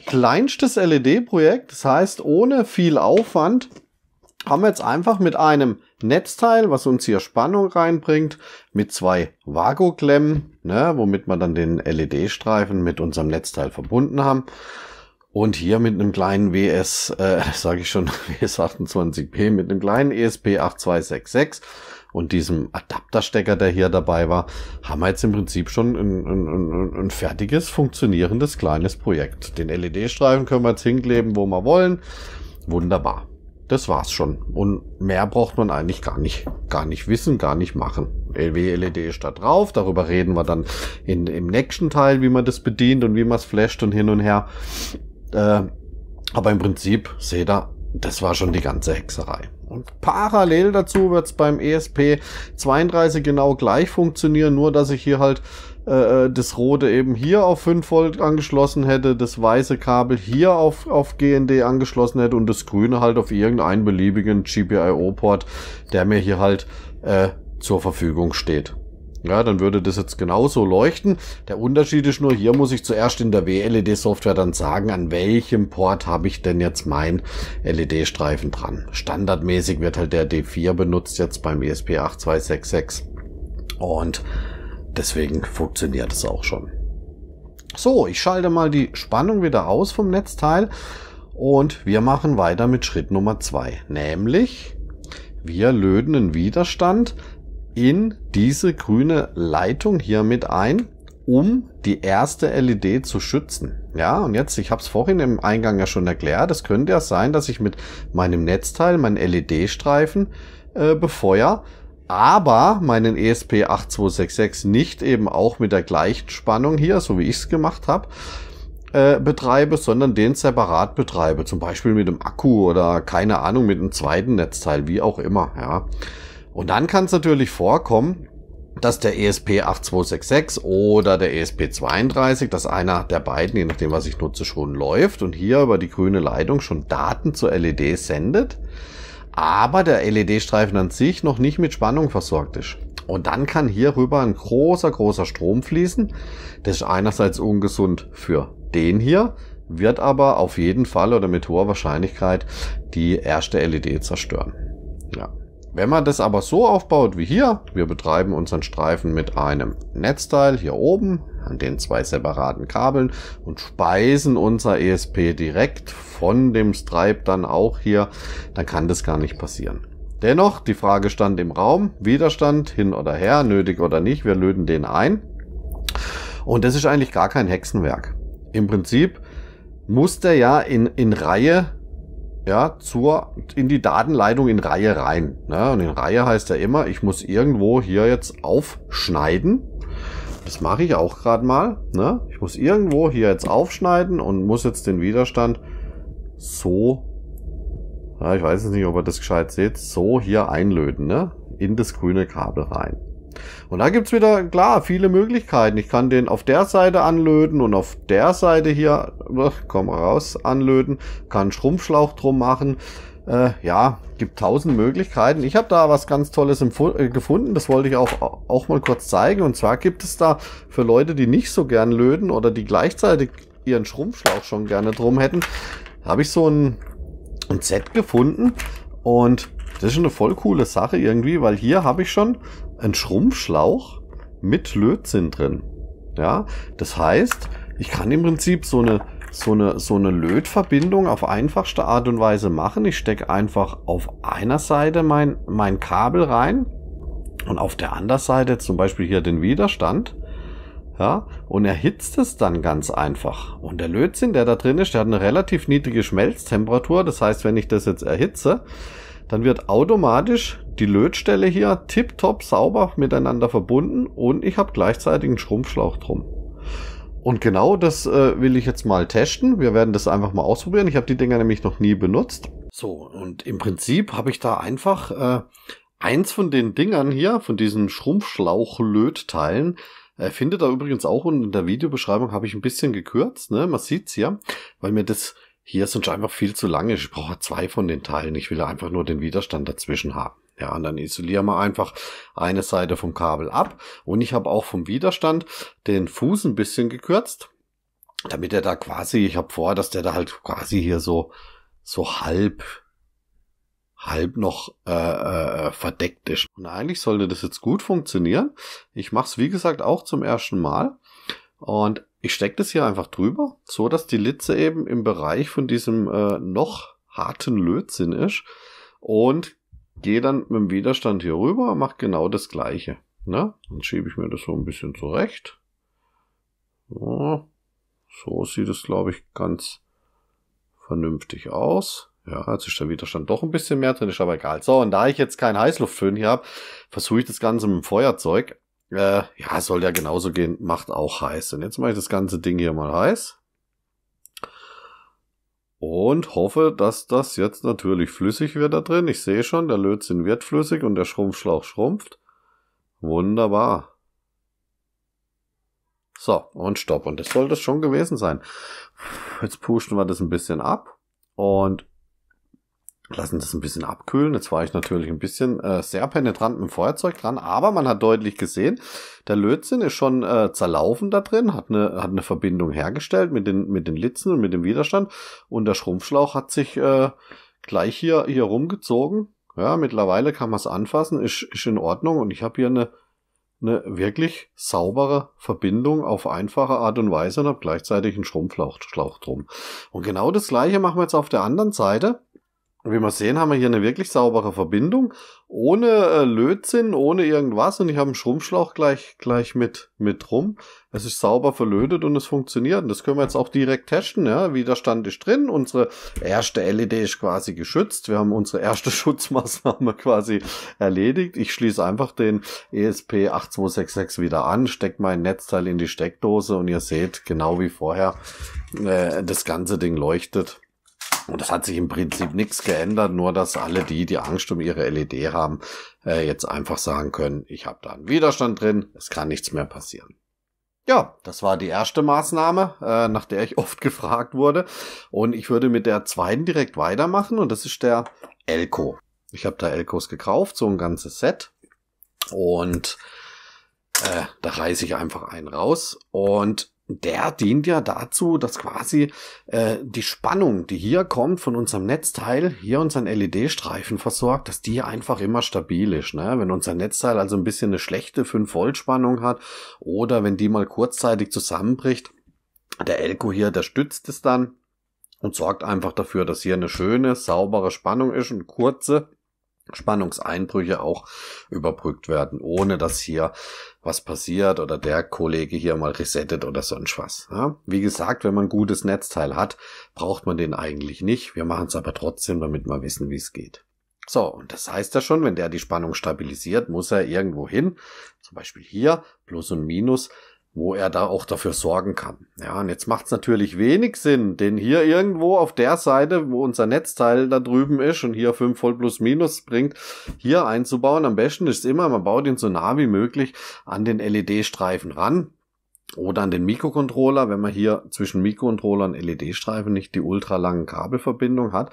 kleinstes LED-Projekt. Das heißt, ohne viel Aufwand haben wir jetzt einfach mit einem Netzteil, was uns hier Spannung reinbringt, mit zwei Vago-Klemmen, ne, womit wir dann den LED-Streifen mit unserem Netzteil verbunden haben. Und hier mit einem kleinen WS, äh, (laughs) sage ich schon, (laughs) WS28P, mit einem kleinen ESP8266 und diesem Adapterstecker, der hier dabei war, haben wir jetzt im Prinzip schon ein, ein, ein, ein fertiges, funktionierendes kleines Projekt. Den LED-Streifen können wir jetzt hinkleben, wo wir wollen. Wunderbar das war's schon. Und mehr braucht man eigentlich gar nicht, gar nicht wissen, gar nicht machen. LW-LED ist da drauf, darüber reden wir dann in, im nächsten Teil, wie man das bedient und wie man es flasht und hin und her. Äh, aber im Prinzip, seht ihr, das war schon die ganze Hexerei. Und parallel dazu wird's beim ESP 32 genau gleich funktionieren, nur dass ich hier halt äh, äh, das rote eben hier auf 5 Volt angeschlossen hätte, das weiße Kabel hier auf, auf GND angeschlossen hätte und das grüne halt auf irgendeinen beliebigen GPIO-Port, der mir hier halt äh, zur Verfügung steht. Ja, dann würde das jetzt genauso leuchten. Der Unterschied ist nur, hier muss ich zuerst in der WLED-Software dann sagen, an welchem Port habe ich denn jetzt mein LED-Streifen dran. Standardmäßig wird halt der D4 benutzt jetzt beim ESP8266. Und deswegen funktioniert es auch schon. So, ich schalte mal die Spannung wieder aus vom Netzteil und wir machen weiter mit Schritt Nummer zwei, nämlich wir löten einen Widerstand in diese grüne Leitung hier mit ein, um die erste LED zu schützen. Ja, und jetzt, ich habe es vorhin im Eingang ja schon erklärt, es könnte ja sein, dass ich mit meinem Netzteil meinen LED-Streifen äh, befeuere, aber meinen ESP8266 nicht eben auch mit der gleichen Spannung hier, so wie ich es gemacht habe, äh, betreibe, sondern den separat betreibe. Zum Beispiel mit einem Akku oder keine Ahnung, mit einem zweiten Netzteil, wie auch immer. Ja. Und dann kann es natürlich vorkommen, dass der ESP8266 oder der ESP32, dass einer der beiden, je nachdem was ich nutze, schon läuft und hier über die grüne Leitung schon Daten zur LED sendet aber der LED-Streifen an sich noch nicht mit Spannung versorgt ist. Und dann kann hier rüber ein großer, großer Strom fließen. Das ist einerseits ungesund für den hier, wird aber auf jeden Fall oder mit hoher Wahrscheinlichkeit die erste LED zerstören. Ja. Wenn man das aber so aufbaut wie hier, wir betreiben unseren Streifen mit einem Netzteil hier oben, an den zwei separaten Kabeln und speisen unser ESP direkt von dem Stripe dann auch hier, dann kann das gar nicht passieren. Dennoch, die Frage stand im Raum, Widerstand hin oder her, nötig oder nicht, wir löten den ein. Und das ist eigentlich gar kein Hexenwerk. Im Prinzip muss der ja in, in Reihe ja, zur, in die Datenleitung in Reihe rein. Ne? Und in Reihe heißt ja immer, ich muss irgendwo hier jetzt aufschneiden, das mache ich auch gerade mal. Ne? Ich muss irgendwo hier jetzt aufschneiden und muss jetzt den Widerstand so... Ja, ich weiß jetzt nicht, ob ihr das gescheit seht. So hier einlöten, ne? In das grüne Kabel rein. Und da gibt es wieder, klar, viele Möglichkeiten. Ich kann den auf der Seite anlöten und auf der Seite hier, ne, komm raus, anlöten. Kann einen Schrumpfschlauch drum machen. Äh, ja, gibt tausend Möglichkeiten. Ich habe da was ganz Tolles äh, gefunden. Das wollte ich auch, auch mal kurz zeigen. Und zwar gibt es da für Leute, die nicht so gern löten oder die gleichzeitig ihren Schrumpfschlauch schon gerne drum hätten, habe ich so ein, ein Set gefunden. Und das ist eine voll coole Sache irgendwie, weil hier habe ich schon einen Schrumpfschlauch mit Lötzinn drin. Ja, das heißt, ich kann im Prinzip so eine so eine, so eine Lötverbindung auf einfachste Art und Weise machen. Ich stecke einfach auf einer Seite mein, mein Kabel rein und auf der anderen Seite zum Beispiel hier den Widerstand. Ja, und erhitzt es dann ganz einfach. Und der Lötzinn, der da drin ist, der hat eine relativ niedrige Schmelztemperatur. Das heißt, wenn ich das jetzt erhitze, dann wird automatisch die Lötstelle hier tiptop sauber miteinander verbunden und ich habe gleichzeitig einen Schrumpfschlauch drum. Und genau das äh, will ich jetzt mal testen. Wir werden das einfach mal ausprobieren. Ich habe die Dinger nämlich noch nie benutzt. So, und im Prinzip habe ich da einfach äh, eins von den Dingern hier, von diesen Schrumpfschlauchlötteilen, äh, findet da übrigens auch und in der Videobeschreibung habe ich ein bisschen gekürzt, ne? Man sieht's hier, weil mir das hier sonst einfach viel zu lange ist. Ich brauche zwei von den Teilen. Ich will einfach nur den Widerstand dazwischen haben. Ja, und dann isolieren wir einfach eine Seite vom Kabel ab. Und ich habe auch vom Widerstand den Fuß ein bisschen gekürzt, damit er da quasi, ich habe vor, dass der da halt quasi hier so, so halb halb noch äh, äh, verdeckt ist. Und eigentlich sollte das jetzt gut funktionieren. Ich mache es wie gesagt auch zum ersten Mal und ich stecke das hier einfach drüber, so dass die Litze eben im Bereich von diesem äh, noch harten Lötzinn ist und gehe dann mit dem Widerstand hier rüber, und mache genau das gleiche. Ne? Dann schiebe ich mir das so ein bisschen zurecht. So, so sieht es, glaube ich, ganz vernünftig aus. Ja, jetzt ist der Widerstand doch ein bisschen mehr drin, ist aber egal. So, und da ich jetzt keinen Heißluftföhn hier habe, versuche ich das Ganze mit dem Feuerzeug. Äh, ja, soll ja genauso gehen, macht auch heiß. Und jetzt mache ich das ganze Ding hier mal heiß. Und hoffe, dass das jetzt natürlich flüssig wird da drin. Ich sehe schon, der Lötzinn wird flüssig und der Schrumpfschlauch schrumpft. Wunderbar. So, und stopp. Und das sollte es schon gewesen sein. Jetzt pushen wir das ein bisschen ab. Und lassen das ein bisschen abkühlen. Jetzt war ich natürlich ein bisschen äh, sehr penetrant mit dem Feuerzeug dran, aber man hat deutlich gesehen, der Lötzinn ist schon äh, zerlaufen da drin, hat eine, hat eine Verbindung hergestellt mit den, mit den Litzen und mit dem Widerstand und der Schrumpfschlauch hat sich äh, gleich hier, hier rumgezogen. Ja, mittlerweile kann man es anfassen, ist, ist in Ordnung und ich habe hier eine, eine wirklich saubere Verbindung auf einfache Art und Weise und habe gleichzeitig einen Schrumpfschlauch Schlauch drum. Und genau das gleiche machen wir jetzt auf der anderen Seite wie wir sehen, haben wir hier eine wirklich saubere Verbindung, ohne äh, Lötzinn, ohne irgendwas. Und ich habe einen Schrumpfschlauch gleich, gleich mit, mit rum. Es ist sauber verlötet und es funktioniert. Und das können wir jetzt auch direkt testen. Ja? Widerstand ist drin. Unsere erste LED ist quasi geschützt. Wir haben unsere erste (laughs) Schutzmaßnahme quasi erledigt. Ich schließe einfach den ESP8266 wieder an, stecke mein Netzteil in die Steckdose und ihr seht, genau wie vorher, äh, das ganze Ding leuchtet. Und das hat sich im Prinzip nichts geändert, nur dass alle die, die Angst um ihre LED haben, äh, jetzt einfach sagen können, ich habe da einen Widerstand drin, es kann nichts mehr passieren. Ja, das war die erste Maßnahme, äh, nach der ich (laughs) oft gefragt wurde. Und ich würde mit der zweiten direkt weitermachen und das ist der Elko. Ich habe da Elkos gekauft, so ein ganzes Set. Und äh, da reiße ich einfach einen raus. Und der dient ja dazu, dass quasi äh, die Spannung, die hier kommt von unserem Netzteil, hier unseren LED-Streifen versorgt, dass die einfach immer stabil ist. Ne? Wenn unser Netzteil also ein bisschen eine schlechte 5-Volt-Spannung hat oder wenn die mal kurzzeitig zusammenbricht, der Elko hier, der stützt es dann und sorgt einfach dafür, dass hier eine schöne, saubere Spannung ist und kurze Spannungseinbrüche auch überbrückt werden, ohne dass hier was passiert oder der Kollege hier mal resettet oder sonst was. Ja? Wie gesagt, wenn man ein gutes Netzteil hat, braucht man den eigentlich nicht. Wir machen es aber trotzdem, damit wir wissen, wie es geht. So, und das heißt ja schon, wenn der die Spannung stabilisiert, muss er irgendwo hin, zum Beispiel hier, Plus und Minus, wo er da auch dafür sorgen kann. Ja, und jetzt macht's natürlich wenig Sinn, den hier irgendwo auf der Seite, wo unser Netzteil da drüben ist und hier 5 Volt plus minus bringt, hier einzubauen. Am besten ist immer, man baut ihn so nah wie möglich an den LED-Streifen ran oder an den Mikrocontroller, wenn man hier zwischen Mikrocontroller und LED-Streifen nicht die ultralangen Kabelverbindung hat.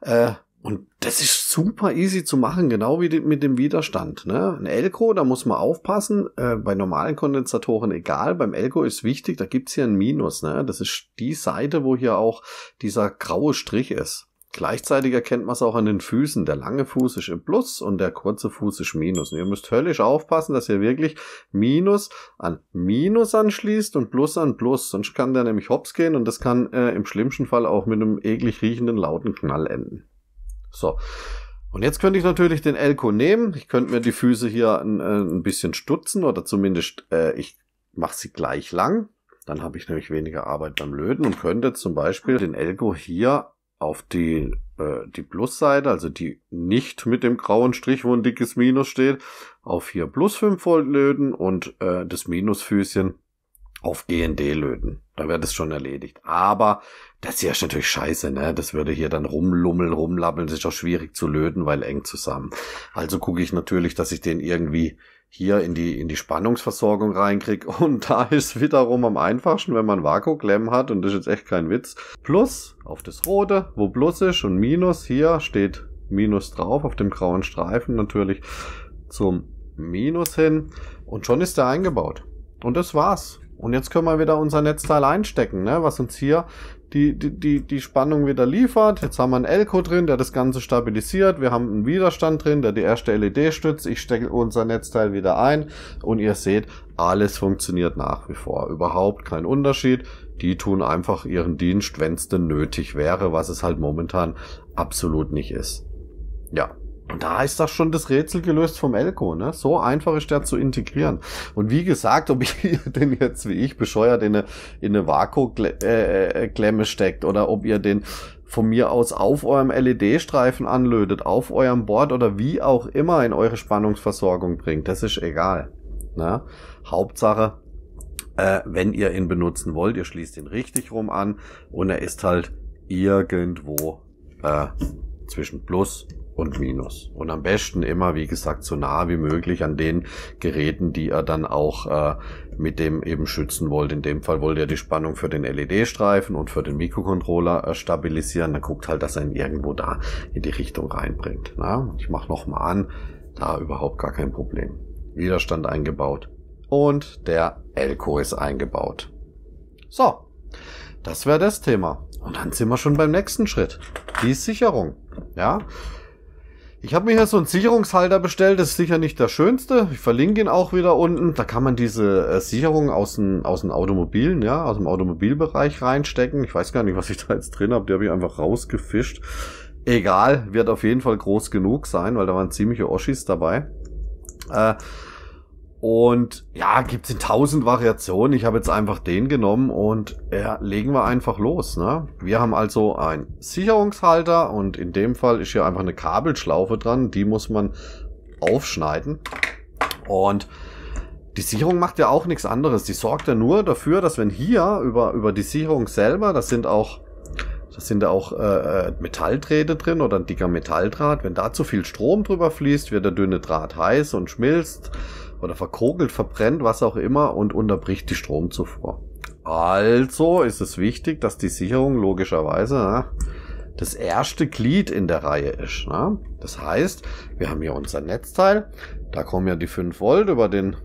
Äh, und das ist super easy zu machen, genau wie mit dem Widerstand. Ne? Ein Elko, da muss man aufpassen. Äh, bei normalen Kondensatoren egal, beim Elko ist wichtig, da gibt's hier ein Minus. Ne? Das ist die Seite, wo hier auch dieser graue Strich ist. Gleichzeitig erkennt man es auch an den Füßen. Der lange Fuß ist im Plus und der kurze Fuß ist Minus. Und ihr müsst höllisch aufpassen, dass ihr wirklich Minus an Minus anschließt und Plus an Plus. Sonst kann der nämlich hops gehen und das kann äh, im schlimmsten Fall auch mit einem eklig riechenden lauten Knall enden. So. Und jetzt könnte ich natürlich den Elko nehmen. Ich könnte mir die Füße hier ein, äh, ein bisschen stutzen oder zumindest äh, ich mache sie gleich lang. Dann habe ich nämlich weniger Arbeit beim Löten und könnte zum Beispiel den Elko hier auf die, äh, die Plusseite, also die nicht mit dem grauen Strich, wo ein dickes Minus steht, auf hier plus 5 Volt löten und äh, das Minusfüßchen auf GND löten. Dann wäre das schon erledigt. Aber das hier ist natürlich scheiße, ne? Das würde hier dann rumlummeln, rumlabbeln, das ist auch schwierig zu löten, weil eng zusammen. Also gucke ich natürlich, dass ich den irgendwie hier in die, in die Spannungsversorgung reinkriege. (laughs) Und da ist wiederum am einfachsten, wenn man Vakuumklemmen hat, und das ist jetzt echt kein Witz. Plus auf das Rote, wo Plus ist und Minus, hier steht Minus drauf, auf dem grauen Streifen natürlich zum Minus hin. Und schon ist er eingebaut. Und das war's. Und jetzt können wir wieder unser Netzteil einstecken, ne? was uns hier die, die, die, die Spannung wieder liefert. Jetzt haben wir einen Elko drin, der das Ganze stabilisiert. Wir haben einen Widerstand drin, der die erste LED stützt. Ich stecke unser Netzteil wieder ein und ihr seht, alles funktioniert nach wie vor. Überhaupt kein Unterschied. Die tun einfach ihren Dienst, wenn es denn nötig wäre, was es halt momentan absolut nicht ist. Ja, und da ist doch schon das Rätsel gelöst vom Elko, ne? So einfach ist der zu integrieren. Und wie gesagt, ob (laughs) ihr den jetzt wie ich bescheuert in eine, in eine Vakuumklemme äh, äh, steckt oder ob ihr den von mir aus auf eurem LED-Streifen anlötet, auf eurem Board oder wie auch immer in eure Spannungsversorgung bringt, das ist egal. Ne? Hauptsache, äh, wenn ihr ihn benutzen wollt, ihr schließt ihn richtig rum an und er ist halt irgendwo äh, zwischen Plus und Minus. Und am besten immer, wie gesagt, so nah wie möglich an den Geräten, die ihr dann auch äh, mit dem eben schützen wollt. In dem Fall wollt ihr die Spannung für den LED-Streifen und für den Mikrocontroller äh, stabilisieren. Dann guckt halt, dass er ihn irgendwo da in die Richtung reinbringt. Na? Ich mache nochmal an, da überhaupt gar kein Problem. Widerstand eingebaut. Und der Elko ist eingebaut. So, das wäre das Thema. Und dann sind wir schon beim nächsten Schritt. Die Sicherung. Ja, ich habe mir hier so einen Sicherungshalter bestellt, das ist sicher nicht der Schönste. Ich verlinke ihn auch wieder unten. Da kann man diese äh, Sicherung aus den, aus den Automobilen, ja, aus dem Automobilbereich reinstecken. Ich weiß gar nicht, was ich (laughs) da jetzt drin habe. Die habe ich einfach rausgefischt. Egal, wird auf jeden Fall groß genug sein, weil da waren ziemliche Oschis dabei. Äh, und ja, gibt's in tausend Variationen. Ich habe jetzt einfach den genommen und ja, legen wir einfach los. Ne? Wir haben also einen Sicherungshalter und in dem Fall ist hier einfach eine Kabelschlaufe dran. Die muss man aufschneiden. Und die Sicherung macht ja auch nichts anderes. Die sorgt ja nur dafür, dass wenn hier über, über die Sicherung selber, das sind auch das sind ja auch äh, äh Metalldrähte drin oder ein dicker Metalldraht. Wenn da zu viel Strom drüber fließt, wird der dünne Draht heiß und schmilzt oder verkogelt, verbrennt, was auch immer und unterbricht die Stromzufuhr. Also ist es wichtig, dass die Sicherung logischerweise ne, das erste Glied in der Reihe ist. Ne? Das heißt, wir haben hier unser Netzteil, da kommen ja die 5 Volt über den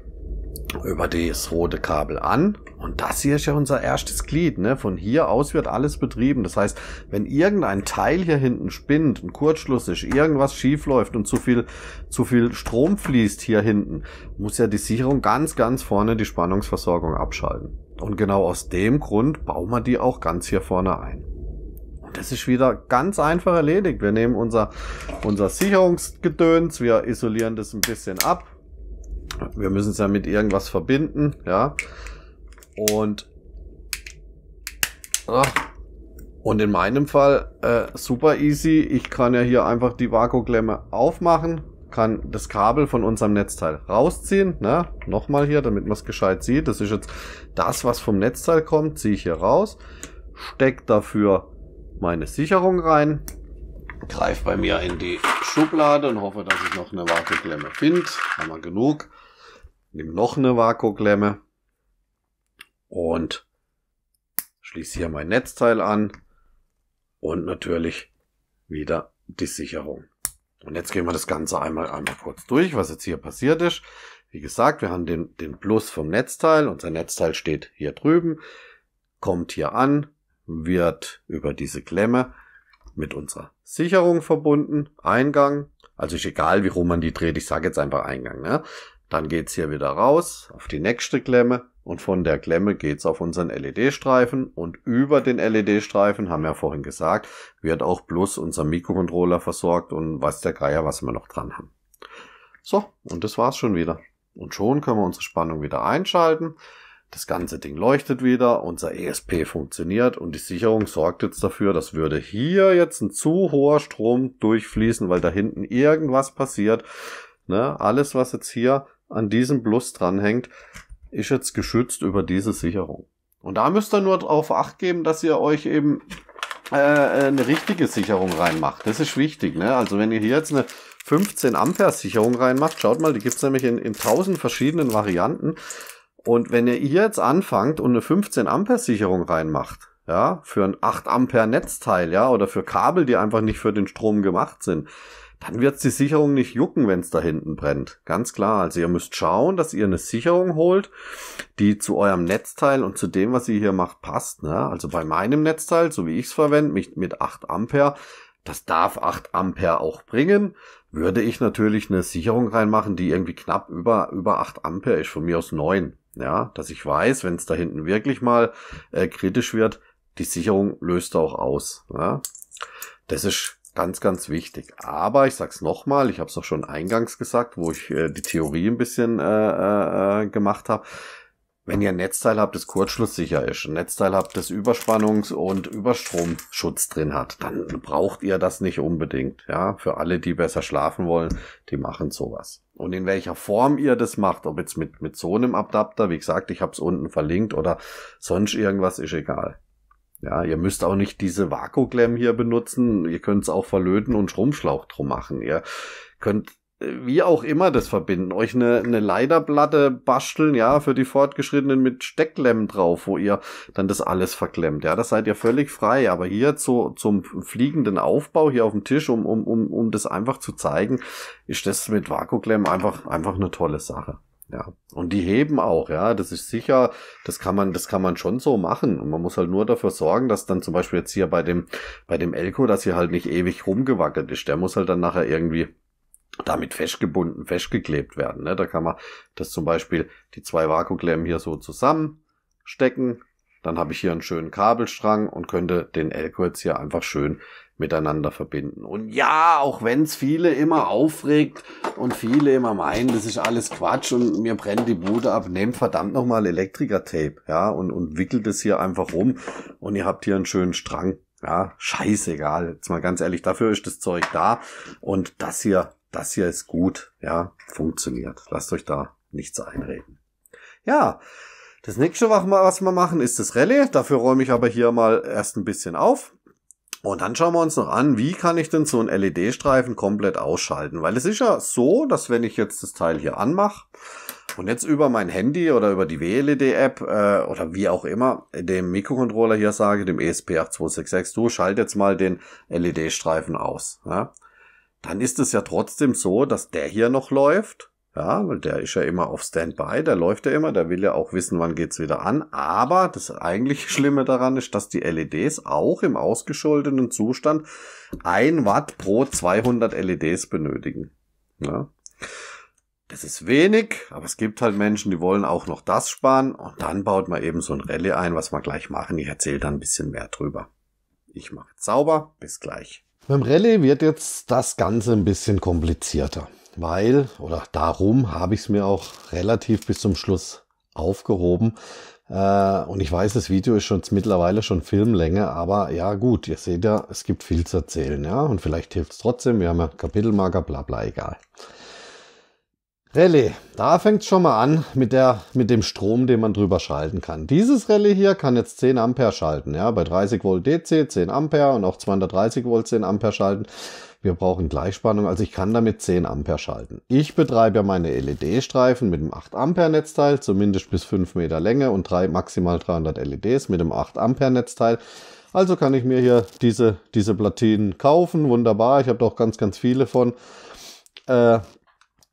über das rote Kabel an. Und das hier ist ja unser erstes Glied. Ne? Von hier aus wird alles betrieben. Das heißt, wenn irgendein Teil hier hinten spinnt, und kurzschlussig irgendwas schief läuft und zu viel, zu viel Strom fließt hier hinten, muss ja die Sicherung ganz, ganz vorne die Spannungsversorgung abschalten. Und genau aus dem Grund bauen wir die auch ganz hier vorne ein. Und das ist wieder ganz einfach erledigt. Wir nehmen unser, unser Sicherungsgedöns, wir isolieren das ein bisschen ab wir müssen es ja mit irgendwas verbinden, ja. Und, ach, und in meinem Fall äh, super easy. Ich kann ja hier einfach die Vakuumklemme aufmachen, kann das Kabel von unserem Netzteil rausziehen. Ne? Nochmal hier, damit man es gescheit sieht. Das ist jetzt das, was vom Netzteil kommt. Ziehe ich hier raus, stecke dafür meine Sicherung rein, greife bei mir in die Schublade und hoffe, dass ich noch eine Vakuumklemme finde. Haben wir genug. Nimm noch eine Vakuumklemme und schließe hier mein Netzteil an und natürlich wieder die Sicherung. Und jetzt gehen wir das Ganze einmal, einmal kurz durch, was jetzt hier passiert ist. Wie gesagt, wir haben den, den Plus vom Netzteil. Unser Netzteil steht hier drüben, kommt hier an, wird über diese Klemme mit unserer Sicherung verbunden, Eingang. Also ist egal, wie rum man die dreht. Ich sage jetzt einfach Eingang. Ne? Dann geht's hier wieder raus auf die nächste Klemme und von der Klemme geht's auf unseren LED-Streifen und über den LED-Streifen, haben wir ja vorhin gesagt, wird auch bloß unser Mikrocontroller versorgt und weiß der Geier, was wir noch dran haben. So, und das war's schon wieder. Und schon können wir unsere Spannung wieder einschalten. Das ganze Ding leuchtet wieder, unser ESP funktioniert und die Sicherung sorgt jetzt dafür, dass würde hier jetzt ein zu hoher Strom durchfließen, weil da hinten irgendwas passiert. Ne? Alles, was jetzt hier an diesem Plus dranhängt, ist jetzt geschützt über diese Sicherung. Und da müsst ihr nur darauf acht geben, dass ihr euch eben äh, eine richtige Sicherung reinmacht. Das ist wichtig. Ne? Also wenn ihr hier jetzt eine 15 Ampere Sicherung reinmacht, schaut mal, die gibt's nämlich in, in 1000 verschiedenen Varianten. Und wenn ihr hier jetzt anfangt und eine 15 Ampere Sicherung reinmacht, ja, für ein 8 Ampere Netzteil, ja, oder für Kabel, die einfach nicht für den Strom gemacht sind, dann wird's die Sicherung nicht jucken, wenn's da hinten brennt. Ganz klar. Also ihr müsst schauen, dass ihr eine Sicherung holt, die zu eurem Netzteil und zu dem, was ihr hier macht, passt. Ne? Also bei meinem Netzteil, so wie ich's verwende, mit, mit 8 Ampere, das darf 8 Ampere auch bringen. Würde ich natürlich eine Sicherung reinmachen, die irgendwie knapp über, über 8 Ampere ist, von mir aus 9. Ja, dass ich weiß, wenn's da hinten wirklich mal äh, kritisch wird, die Sicherung löst auch aus. Ja? Das ist Ganz, ganz wichtig. Aber ich sag's nochmal, ich habe es auch schon eingangs gesagt, wo ich äh, die Theorie ein bisschen äh, äh, äh gemacht habe. Wenn ihr ein Netzteil habt, das kurzschlusssicher ist, ein Netzteil habt, das Überspannungs- und Überstromschutz drin hat, dann braucht ihr das nicht unbedingt. Ja, für alle, die besser schlafen wollen, die machen sowas. Und in welcher Form ihr das macht, ob jetzt mit, mit so einem Adapter, wie gesagt, ich habe es unten verlinkt oder sonst irgendwas, ist egal. Ja, ihr müsst auch nicht diese Vakuumklemmen hier benutzen. Ihr könnt es auch verlöten und Schrumpfschlauch drum machen. Ihr könnt äh, wie auch immer das verbinden. Euch eine, eine Leiterplatte basteln, ja, für die Fortgeschrittenen mit Stecklemmen drauf, wo ihr dann das alles verklemmt. Ja, das seid ihr völlig frei. Aber hier zu, zum fliegenden Aufbau hier auf dem Tisch, um, um, um, um das einfach zu zeigen, ist das mit Vakuumklemmen einfach, einfach eine tolle Sache. Ja, und die heben auch, ja, das ist sicher, das kann man, das kann man schon so machen. Und man muss halt nur dafür sorgen, dass dann zum Beispiel jetzt hier bei dem, bei dem Elko, dass hier halt nicht ewig rumgewackelt ist. Der muss halt dann nachher irgendwie damit festgebunden, festgeklebt werden. Ne? Da kann man das zum Beispiel die zwei Vakuklemmen hier so zusammenstecken. Dann habe ich hier einen schönen Kabelstrang und könnte den Elko jetzt hier einfach schön miteinander verbinden. Und ja, auch wenn es viele immer aufregt und viele immer meinen, das ist alles Quatsch und mir brennt die Bude ab, nehmt verdammt nochmal Elektriker-Tape, ja, und, und wickelt es hier einfach rum und ihr habt hier einen schönen Strang. Ja, scheißegal, jetzt mal ganz ehrlich, dafür ist das Zeug da und das hier, das hier ist gut, ja, funktioniert. Lasst euch da nichts einreden. Ja, das nächste, was wir machen, ist das Rallye. Dafür räume ich aber hier mal erst ein bisschen auf. Und dann schauen wir uns noch an, wie kann ich denn so einen LED-Streifen komplett ausschalten? Weil es ist ja so, dass wenn ich jetzt das Teil hier anmache und jetzt über mein Handy oder über die WLED-App äh, oder wie auch immer dem Mikrocontroller hier sage, dem ESP8266, du schalt jetzt mal den LED-Streifen aus. Ja? Dann ist es ja trotzdem so, dass der hier noch läuft ja, weil der ist ja immer auf Standby, der läuft ja immer, der will ja auch wissen, wann geht's wieder an. Aber das eigentlich (laughs) Schlimme daran ist, dass die LEDs auch im ausgeschalteten Zustand ein Watt pro 200 LEDs benötigen. Ja. Das ist wenig, aber es gibt halt Menschen, die wollen auch noch das sparen und dann baut man eben so ein Rallye ein, was wir gleich machen. Ich erzähle dann ein bisschen mehr drüber. Ich mache sauber, bis gleich. Beim Rallye wird jetzt das Ganze ein bisschen komplizierter weil oder darum habe ich es mir auch relativ bis zum Schluss aufgehoben. Äh, und ich weiß, das Video ist schon mittlerweile schon Filmlänge, aber ja gut, ihr seht ja, es gibt viel zu erzählen, ja, und vielleicht hilft es trotzdem, wir haben ja Kapitelmarker, bla bla, egal. Relais, da fängt es schon mal an mit, der, mit dem Strom, den man drüber schalten kann. Dieses Relais hier kann jetzt 10 Ampere schalten, ja, bei 30 Volt DC 10 Ampere und auch 230 Volt 10 Ampere schalten. Wir brauchen Gleichspannung, also ich kann damit 10 Ampere schalten. Ich betreibe ja meine LED-Streifen mit einem 8 Ampere Netzteil, zumindest bis 5 Meter Länge und drei, maximal 300 LEDs mit einem 8 Ampere Netzteil. Also kann ich mir hier diese, diese Platinen kaufen, wunderbar, ich habe doch ganz, ganz viele von äh,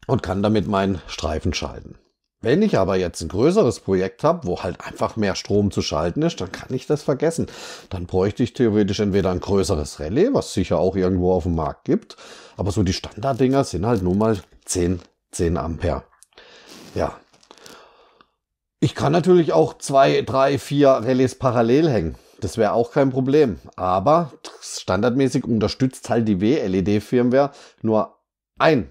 und kann damit meinen Streifen schalten. Wenn ich aber jetzt ein größeres Projekt habe, wo halt einfach mehr Strom zu schalten ist, dann kann ich das vergessen. Dann bräuchte ich theoretisch entweder ein größeres Relais, was sicher auch irgendwo auf dem Markt gibt, aber so die Standarddinger sind halt nur mal 10, 10 Ampere. Ja. Ich kann natürlich auch zwei, drei, vier Relais parallel hängen. Das wäre auch kein Problem. Aber standardmäßig unterstützt halt die W-LED-Firmware nur ein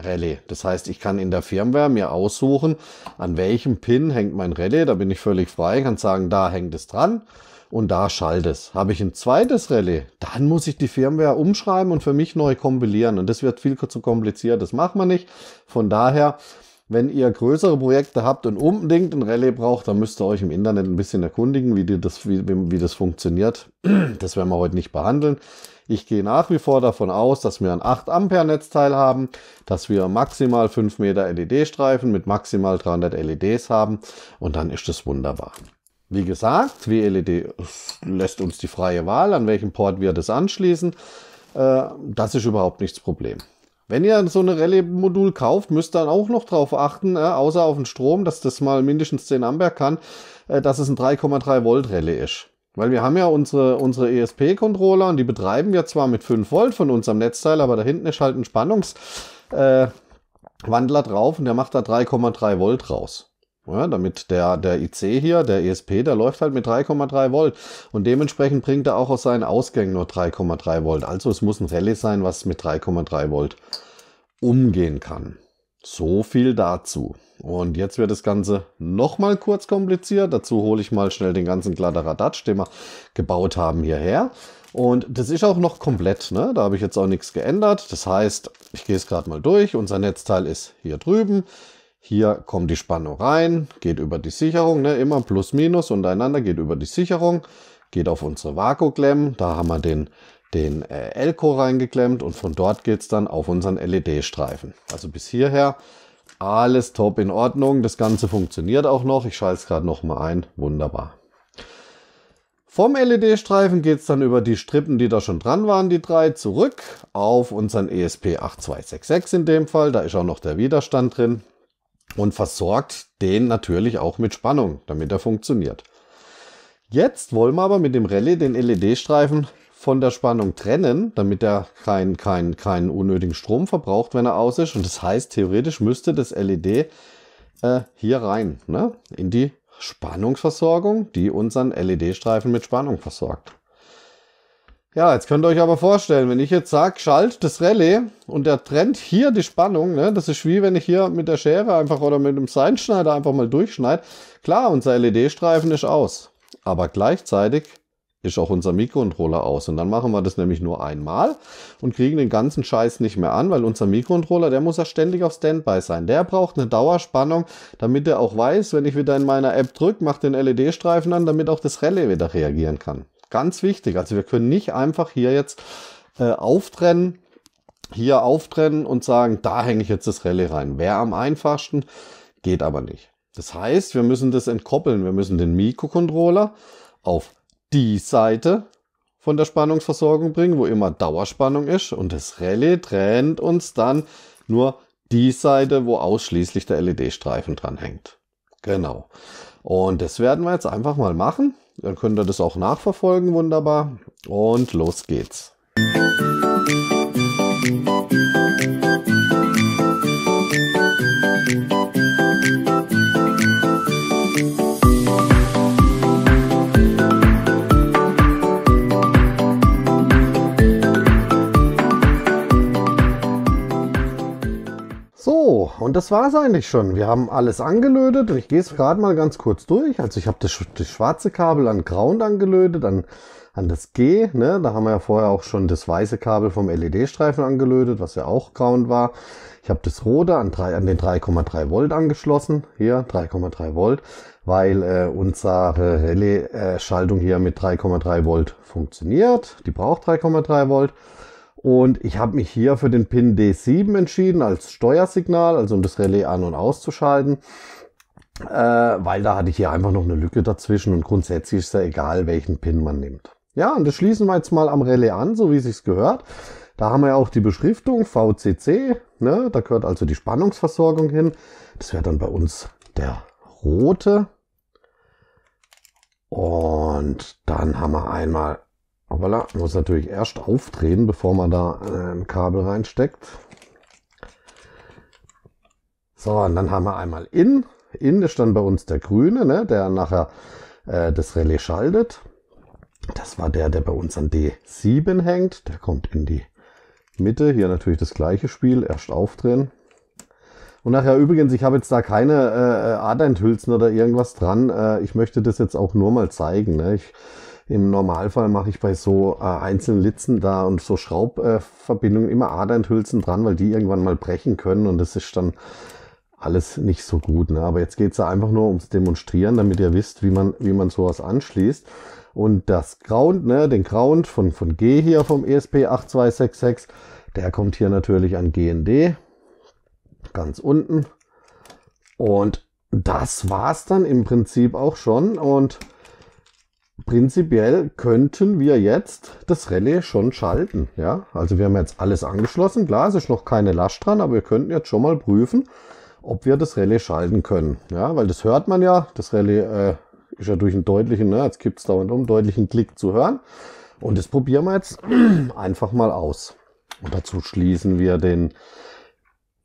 Relais. Das heißt, ich kann in der Firmware mir aussuchen, an welchem Pin hängt mein Relais. Da bin ich völlig frei, ich kann sagen, da hängt es dran und da schallt es. Habe ich ein zweites Relais, dann muss ich die Firmware umschreiben und für mich neu kompilieren. Und das wird viel zu kompliziert. Das machen wir nicht. Von daher, wenn ihr größere Projekte habt und unbedingt ein Relais braucht, dann müsst ihr euch im Internet ein bisschen erkundigen, wie, das, wie, wie das funktioniert. Das werden wir heute nicht behandeln. Ich gehe nach wie vor davon aus, dass wir ein 8 Ampere Netzteil haben, dass wir maximal 5 Meter LED-Streifen mit maximal 300 LEDs haben und dann ist es wunderbar. Wie gesagt, WLED lässt uns die freie Wahl, an welchem Port wir das anschließen. Äh, das ist überhaupt nichts Problem. Wenn ihr so ein Relais-Modul kauft, müsst ihr dann auch noch darauf achten, äh, außer auf den Strom, dass das mal mindestens 10 Ampere kann, äh, dass es ein 3,3 Volt Relais ist. Weil wir haben ja unsere, unsere ESP-Controller und die betreiben wir zwar mit 5 Volt von unserem Netzteil, aber da hinten ist halt ein Spannungswandler äh, drauf und der macht da 3,3 Volt raus. Ja, damit der, der IC hier, der ESP, der läuft halt mit 3,3 Volt und dementsprechend bringt er auch aus seinen Ausgängen nur 3,3 Volt. Also es muss ein Relais sein, was mit 3,3 Volt umgehen kann. So viel dazu. Und jetzt wird das Ganze nochmal kurz kompliziert. Dazu hole ich mal schnell den ganzen Kladderadatsch, den wir gebaut haben, hierher. Und das ist auch noch komplett, ne? da habe ich jetzt auch nichts geändert. Das heißt, ich gehe es gerade mal durch. Unser Netzteil ist hier drüben. Hier kommt die Spannung rein, geht über die Sicherung, ne? immer plus minus untereinander, geht über die Sicherung, geht auf unsere Vakuumklemmen. Da haben wir den den äh, Elko reingeklemmt und von dort geht es dann auf unseren LED-Streifen. Also bis hierher alles top in Ordnung. Das Ganze funktioniert auch noch. Ich schalte es gerade nochmal ein. Wunderbar. Vom LED-Streifen geht es dann über die Strippen, die da schon dran waren, die drei, zurück auf unseren ESP8266 in dem Fall. Da ist auch noch der Widerstand drin und versorgt den natürlich auch mit Spannung, damit er funktioniert. Jetzt wollen wir aber mit dem Rallye den LED-Streifen von der Spannung trennen, damit er keinen keinen keinen unnötigen Strom verbraucht, wenn er aus ist. Und das heißt, theoretisch müsste das LED äh, hier rein, ne? in die Spannungsversorgung, die unseren LED-Streifen mit Spannung versorgt. Ja, jetzt könnt ihr euch aber vorstellen, wenn ich jetzt sage, schalt das Relais und der trennt hier die Spannung, ne? das ist wie wenn ich hier mit der Schere einfach oder mit dem Seinschneider einfach mal durchschneide. Klar, unser LED-Streifen ist aus, aber gleichzeitig ist auch unser Mikrocontroller aus. Und dann machen wir das nämlich nur einmal und kriegen den ganzen Scheiß nicht mehr an, weil unser Mikrocontroller, der muss ja ständig auf Standby sein. Der braucht eine Dauerspannung, damit er auch weiß, wenn ich wieder in meiner App drücke, macht den LED-Streifen an, damit auch das Relais wieder reagieren kann. Ganz wichtig. Also wir können nicht einfach hier jetzt äh, auftrennen, hier auftrennen und sagen, da hänge ich jetzt das Relais rein. Wäre am einfachsten, geht aber nicht. Das heißt, wir müssen das entkoppeln. Wir müssen den Mikrocontroller auf die Seite von der Spannungsversorgung bringen, wo immer Dauerspannung ist. Und das Relais trennt uns dann nur die Seite, wo ausschließlich der LED-Streifen dran hängt. Genau. Und das werden wir jetzt einfach mal machen. Dann könnt ihr das auch nachverfolgen, wunderbar. Und los geht's. Musik und das war es eigentlich schon. Wir haben alles angelötet und ich gehe es gerade mal ganz kurz durch. Also ich habe das, das, schwarze Kabel an Ground angelötet, an, an das G. Ne? Da haben wir ja vorher auch schon das weiße Kabel vom LED-Streifen angelötet, was ja auch Ground war. Ich habe das rote an, drei, an den 3,3 Volt angeschlossen. Hier 3,3 Volt, weil äh, unsere Relais-Schaltung äh, hier mit 3,3 Volt funktioniert. Die braucht 3,3 Volt. Und ich habe mich hier für den Pin D7 entschieden als Steuersignal, also um das Relais an- und auszuschalten. Äh, weil da hatte ich hier einfach noch eine Lücke dazwischen und grundsätzlich ist ja egal, welchen Pin man nimmt. Ja, und das schließen wir jetzt mal am Relais an, so wie es gehört. Da haben wir ja auch die Beschriftung VCC, ne? da gehört also die Spannungsversorgung hin. Das wäre dann bei uns der rote. Und dann haben wir einmal aber muss natürlich erst aufdrehen, bevor man da äh, ein Kabel reinsteckt. So, und dann haben wir einmal in. In ist dann bei uns der grüne, ne, der nachher äh, das Relais schaltet. Das war der, der bei uns an D7 hängt. Der kommt in die Mitte. Hier natürlich das gleiche Spiel. Erst aufdrehen. Und nachher übrigens, ich habe jetzt da keine äh, äh Adenthülsen oder irgendwas dran. Äh, ich möchte das jetzt auch nur mal zeigen. Ne? Ich im Normalfall mache ich bei so äh, einzelnen Litzen da und so Schraubverbindungen äh, immer Adernhülsen dran, weil die irgendwann mal brechen können und das ist dann alles nicht so gut. Ne? Aber jetzt geht es einfach nur ums Demonstrieren, damit ihr wisst, wie man, wie man sowas anschließt. Und das Ground, ne, den Ground von, von G hier vom ESP8266, der kommt hier natürlich an GND, ganz unten. Und das war es dann im Prinzip auch schon. Und prinzipiell könnten wir jetzt das Relais schon schalten. Ja? Also wir haben jetzt alles angeschlossen. Klar, es ist noch keine Last dran, aber wir könnten jetzt schon mal prüfen, ob wir das Relais schalten können. Ja, weil das hört man ja. Das Relais äh, ist ja durch einen deutlichen, ne, jetzt kippt es dauernd um, deutlichen Klick zu hören. Und das probieren wir jetzt (clears throat) einfach mal aus. Und dazu schließen wir den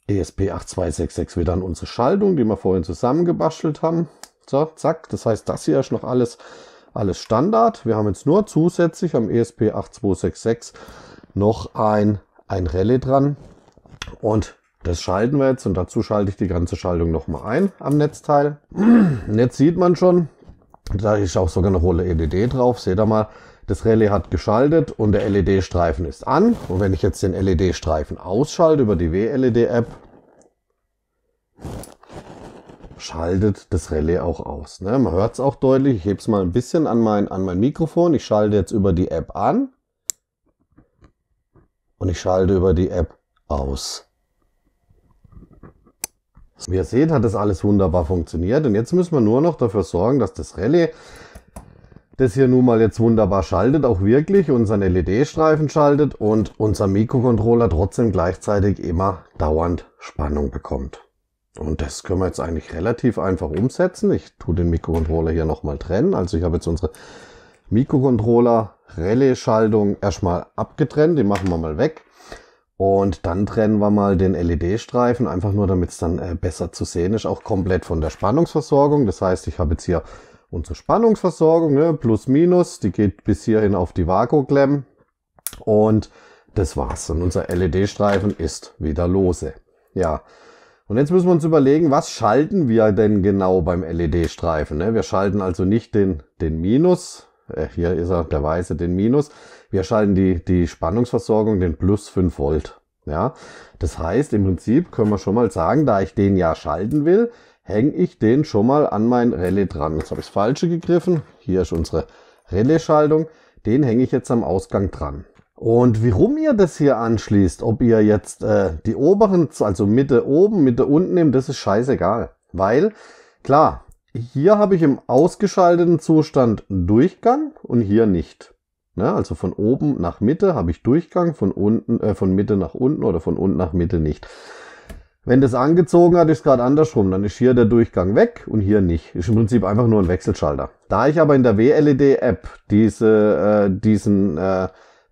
ESP8266 wieder an unsere Schaltung, die wir vorhin zusammengebastelt haben. So, zack. Das heißt, das hier ist noch alles alles Standard. Wir haben jetzt nur zusätzlich am ESP8266 noch ein, ein Relais dran. Und das schalten wir jetzt und dazu schalte ich die ganze Schaltung nochmal ein am Netzteil. Und jetzt sieht man schon, da ist auch sogar eine Rolle LED drauf. Seht ihr mal, das Relais hat geschaltet und der LED-Streifen ist an. Und wenn ich jetzt den LED-Streifen ausschalte über die WLED-App, schaltet das Relais auch aus. Ne? Man hört es auch deutlich. Ich hebe es mal ein bisschen an mein, an mein Mikrofon. Ich schalte jetzt über die App an und ich schalte über die App aus. Wie ihr seht, hat das alles wunderbar funktioniert. Und jetzt müssen wir nur noch dafür sorgen, dass das Relais, das hier nun mal jetzt wunderbar schaltet, auch wirklich unseren LED-Streifen schaltet und unser Mikrocontroller trotzdem gleichzeitig immer dauernd Spannung bekommt. Und das können wir jetzt eigentlich relativ einfach umsetzen. Ich tue den Mikrocontroller hier nochmal trennen. Also ich habe jetzt unsere Mikrocontroller Relais-Schaltung erstmal abgetrennt. Die machen wir mal weg. Und dann trennen wir mal den LED-Streifen, einfach nur damit es dann äh, besser zu sehen ist, auch komplett von der Spannungsversorgung. Das heißt, ich habe jetzt hier unsere Spannungsversorgung, ne, plus minus, die geht bis hierhin auf die Vakuumklemmen. Und das war's. Und unser LED-Streifen ist wieder lose. Ja, und jetzt müssen wir uns überlegen, was schalten wir denn genau beim LED-Streifen? Ne? Wir schalten also nicht den, den Minus, äh, hier ist er, der weiße, den Minus. Wir schalten die, die Spannungsversorgung, den Plus 5 Volt. Ja, das heißt, im Prinzip können wir schon mal sagen, da ich den ja schalten will, hänge ich den schon mal an mein Relais dran. Jetzt habe ich das Falsche gegriffen. Hier ist unsere Relais-Schaltung. Den hänge ich jetzt am Ausgang dran. Und warum ihr das hier anschließt, ob ihr jetzt äh, die oberen, also Mitte oben, Mitte unten nehmt, das ist scheißegal. Weil, klar, hier habe ich im ausgeschalteten Zustand Durchgang und hier nicht. Ja, ne, also von oben nach Mitte habe ich Durchgang, von unten, äh, von Mitte nach unten oder von unten nach Mitte nicht. Wenn das angezogen hat, ist es gerade andersrum. Dann ist hier der Durchgang weg und hier nicht. Ist im Prinzip einfach nur ein Wechselschalter. Da ich aber in der WLED-App diese, äh, diesen äh,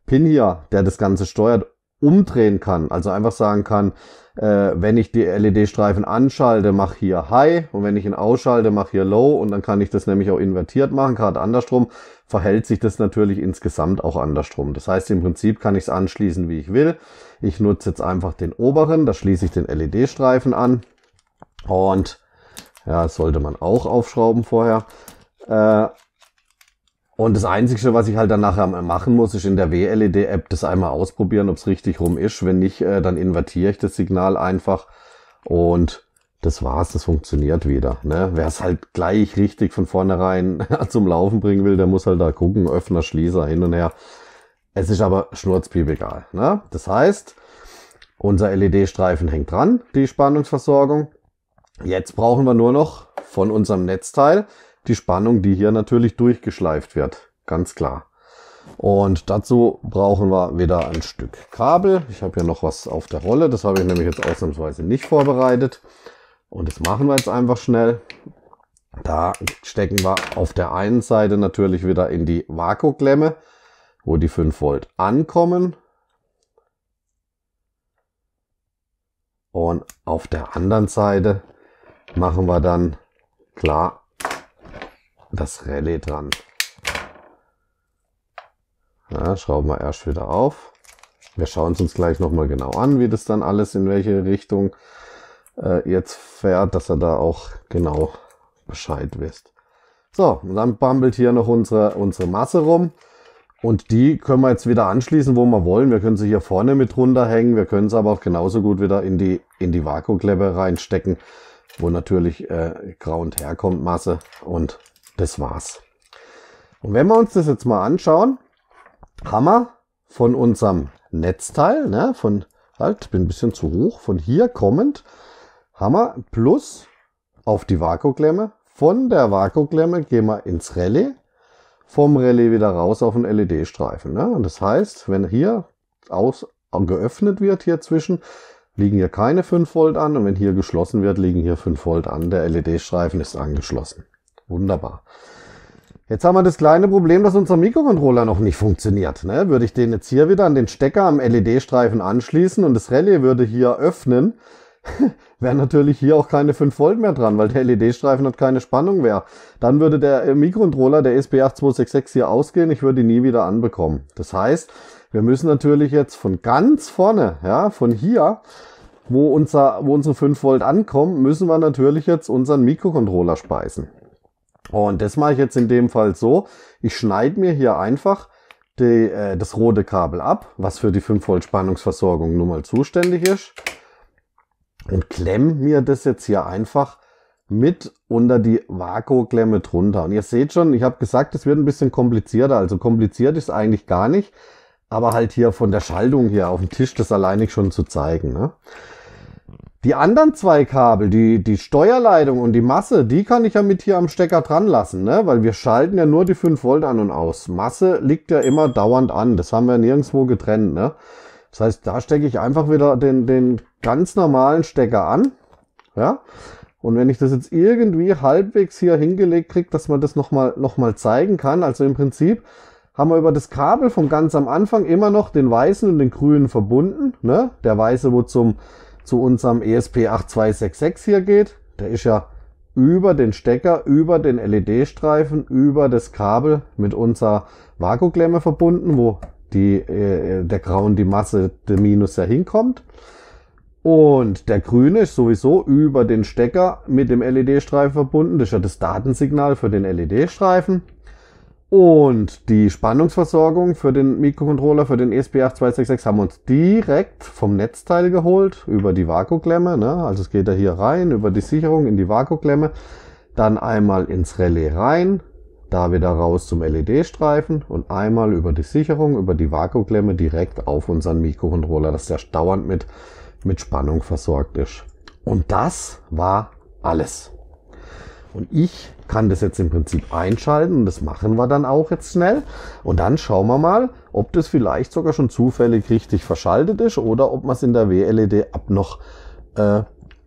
Pin hier, der das Ganze steuert, umdrehen kann. Also einfach sagen kann, äh, wenn ich die LED-Streifen anschalte, mach hier High und wenn ich ihn ausschalte, mach hier Low und dann kann ich das nämlich auch invertiert machen, gerade andersrum, verhält sich das natürlich insgesamt auch andersrum. Das heißt, im Prinzip kann ich es anschließen, wie ich will. Ich nutze jetzt einfach den oberen, da schließe ich den LED-Streifen an und ja, sollte man auch aufschrauben vorher. Äh, und das Einzige, was ich halt dann nachher machen muss, ist in der WLED-App das einmal ausprobieren, ob es richtig rum ist. Wenn nicht, äh, dann invertiere ich das Signal einfach und das war's, das funktioniert wieder. Ne? Wer es halt gleich richtig von vornherein (laughs) zum Laufen bringen will, der muss halt da gucken, Öffner, Schließer, hin und her. Es ist aber schnurzpiepegal. Ne? Das heißt, unser LED-Streifen hängt dran, die Spannungsversorgung. Jetzt brauchen wir nur noch von unserem Netzteil die Spannung, die hier natürlich durchgeschleift wird. Ganz klar. Und dazu brauchen wir wieder ein Stück Kabel. Ich habe hier noch was auf der Rolle. Das habe ich nämlich jetzt ausnahmsweise nicht vorbereitet. Und das machen wir jetzt einfach schnell. Da stecken wir auf der einen Seite natürlich wieder in die Vakuoklemme, wo die 5 Volt ankommen. Und auf der anderen Seite machen wir dann klar das Relais dran. Ja, schrauben wir erst wieder auf. Wir schauen es uns gleich nochmal genau an, wie das dann alles in welche Richtung äh, jetzt fährt, dass er da auch genau Bescheid wisst. So, und dann bambelt hier noch unsere, unsere Masse rum. Und die können wir jetzt wieder anschließen, wo wir wollen. Wir können sie hier vorne mit runterhängen. Wir können sie aber auch genauso gut wieder in die, in die Vakuumkleppe reinstecken, wo natürlich äh, und herkommt Masse. Und das war's. Und wenn wir uns das jetzt mal anschauen, haben wir von unserem Netzteil, ne, von, halt, bin ein bisschen zu hoch, von hier kommend, haben wir plus auf die Vakuoklemme. Von der Vakuoklemme gehen wir ins Relais, vom Relais wieder raus auf den LED-Streifen. Ne? Und das heißt, wenn hier aus, geöffnet wird, hier zwischen, liegen hier keine 5 Volt an und wenn hier geschlossen wird, liegen hier 5 Volt an. Der LED-Streifen ist angeschlossen. Wunderbar. Jetzt haben wir das kleine Problem, dass unser Mikrocontroller noch nicht funktioniert. Ne? Würde ich den jetzt hier wieder an den Stecker am LED-Streifen anschließen und das Relais würde hier öffnen, (laughs) wäre natürlich hier auch keine 5 Volt mehr dran, weil der LED-Streifen hat keine Spannung mehr. Dann würde der äh, Mikrocontroller, der SB8266 hier ausgehen, ich würde ihn nie wieder anbekommen. Das heißt, wir müssen natürlich jetzt von ganz vorne, ja, von hier, wo, unser, wo unsere 5 Volt ankommen, müssen wir natürlich jetzt unseren Mikrocontroller speisen. Und das mache ich jetzt in dem Fall so. Ich schneide mir hier einfach die, äh, das rote Kabel ab, was für die 5 Volt Spannungsversorgung nun mal zuständig ist. Und klemme mir das jetzt hier einfach mit unter die Vakuoklemme drunter. Und ihr seht schon, ich habe gesagt, es wird ein bisschen komplizierter. Also kompliziert ist eigentlich gar nicht. Aber halt hier von der Schaltung hier auf dem Tisch das alleinig schon zu zeigen. Ne? Die anderen zwei Kabel, die, die Steuerleitung und die Masse, die kann ich ja mit hier am Stecker dran lassen, ne? weil wir schalten ja nur die 5 Volt an und aus. Masse liegt ja immer dauernd an, das haben wir nirgendwo getrennt. Ne? Das heißt, da stecke ich einfach wieder den, den ganz normalen Stecker an. Ja? Und wenn ich das jetzt irgendwie halbwegs hier hingelegt kriege, dass man das nochmal noch mal zeigen kann, also im Prinzip haben wir über das Kabel von ganz am Anfang immer noch den weißen und den grünen verbunden. Ne? Der weiße, wo zum zu unserem ESP8266 hier geht. Der ist ja über den Stecker, über den LED-Streifen, über das Kabel mit unserer Vakuumklemme verbunden, wo die, äh, der Grauen die Masse der Minus ja hinkommt. Und der grüne ist sowieso über den Stecker mit dem LED-Streifen verbunden. Das ist ja das Datensignal für den LED-Streifen. Und die Spannungsversorgung für den Mikrocontroller, für den ESP8266 haben wir uns direkt vom Netzteil geholt, über die Vakuumklemme. Ne? Also es geht da hier rein, über die Sicherung in die Vakuumklemme, dann einmal ins Relais rein, da wieder raus zum LED-Streifen und einmal über die Sicherung, über die Vakuumklemme direkt auf unseren Mikrocontroller, dass der dauernd mit, mit Spannung versorgt ist. Und das war alles. Und ich kann das jetzt im Prinzip einschalten und das machen wir dann auch jetzt schnell. Und dann schauen wir mal, ob das vielleicht sogar schon zufällig richtig verschaltet ist oder ob wir es in der wled ab noch äh,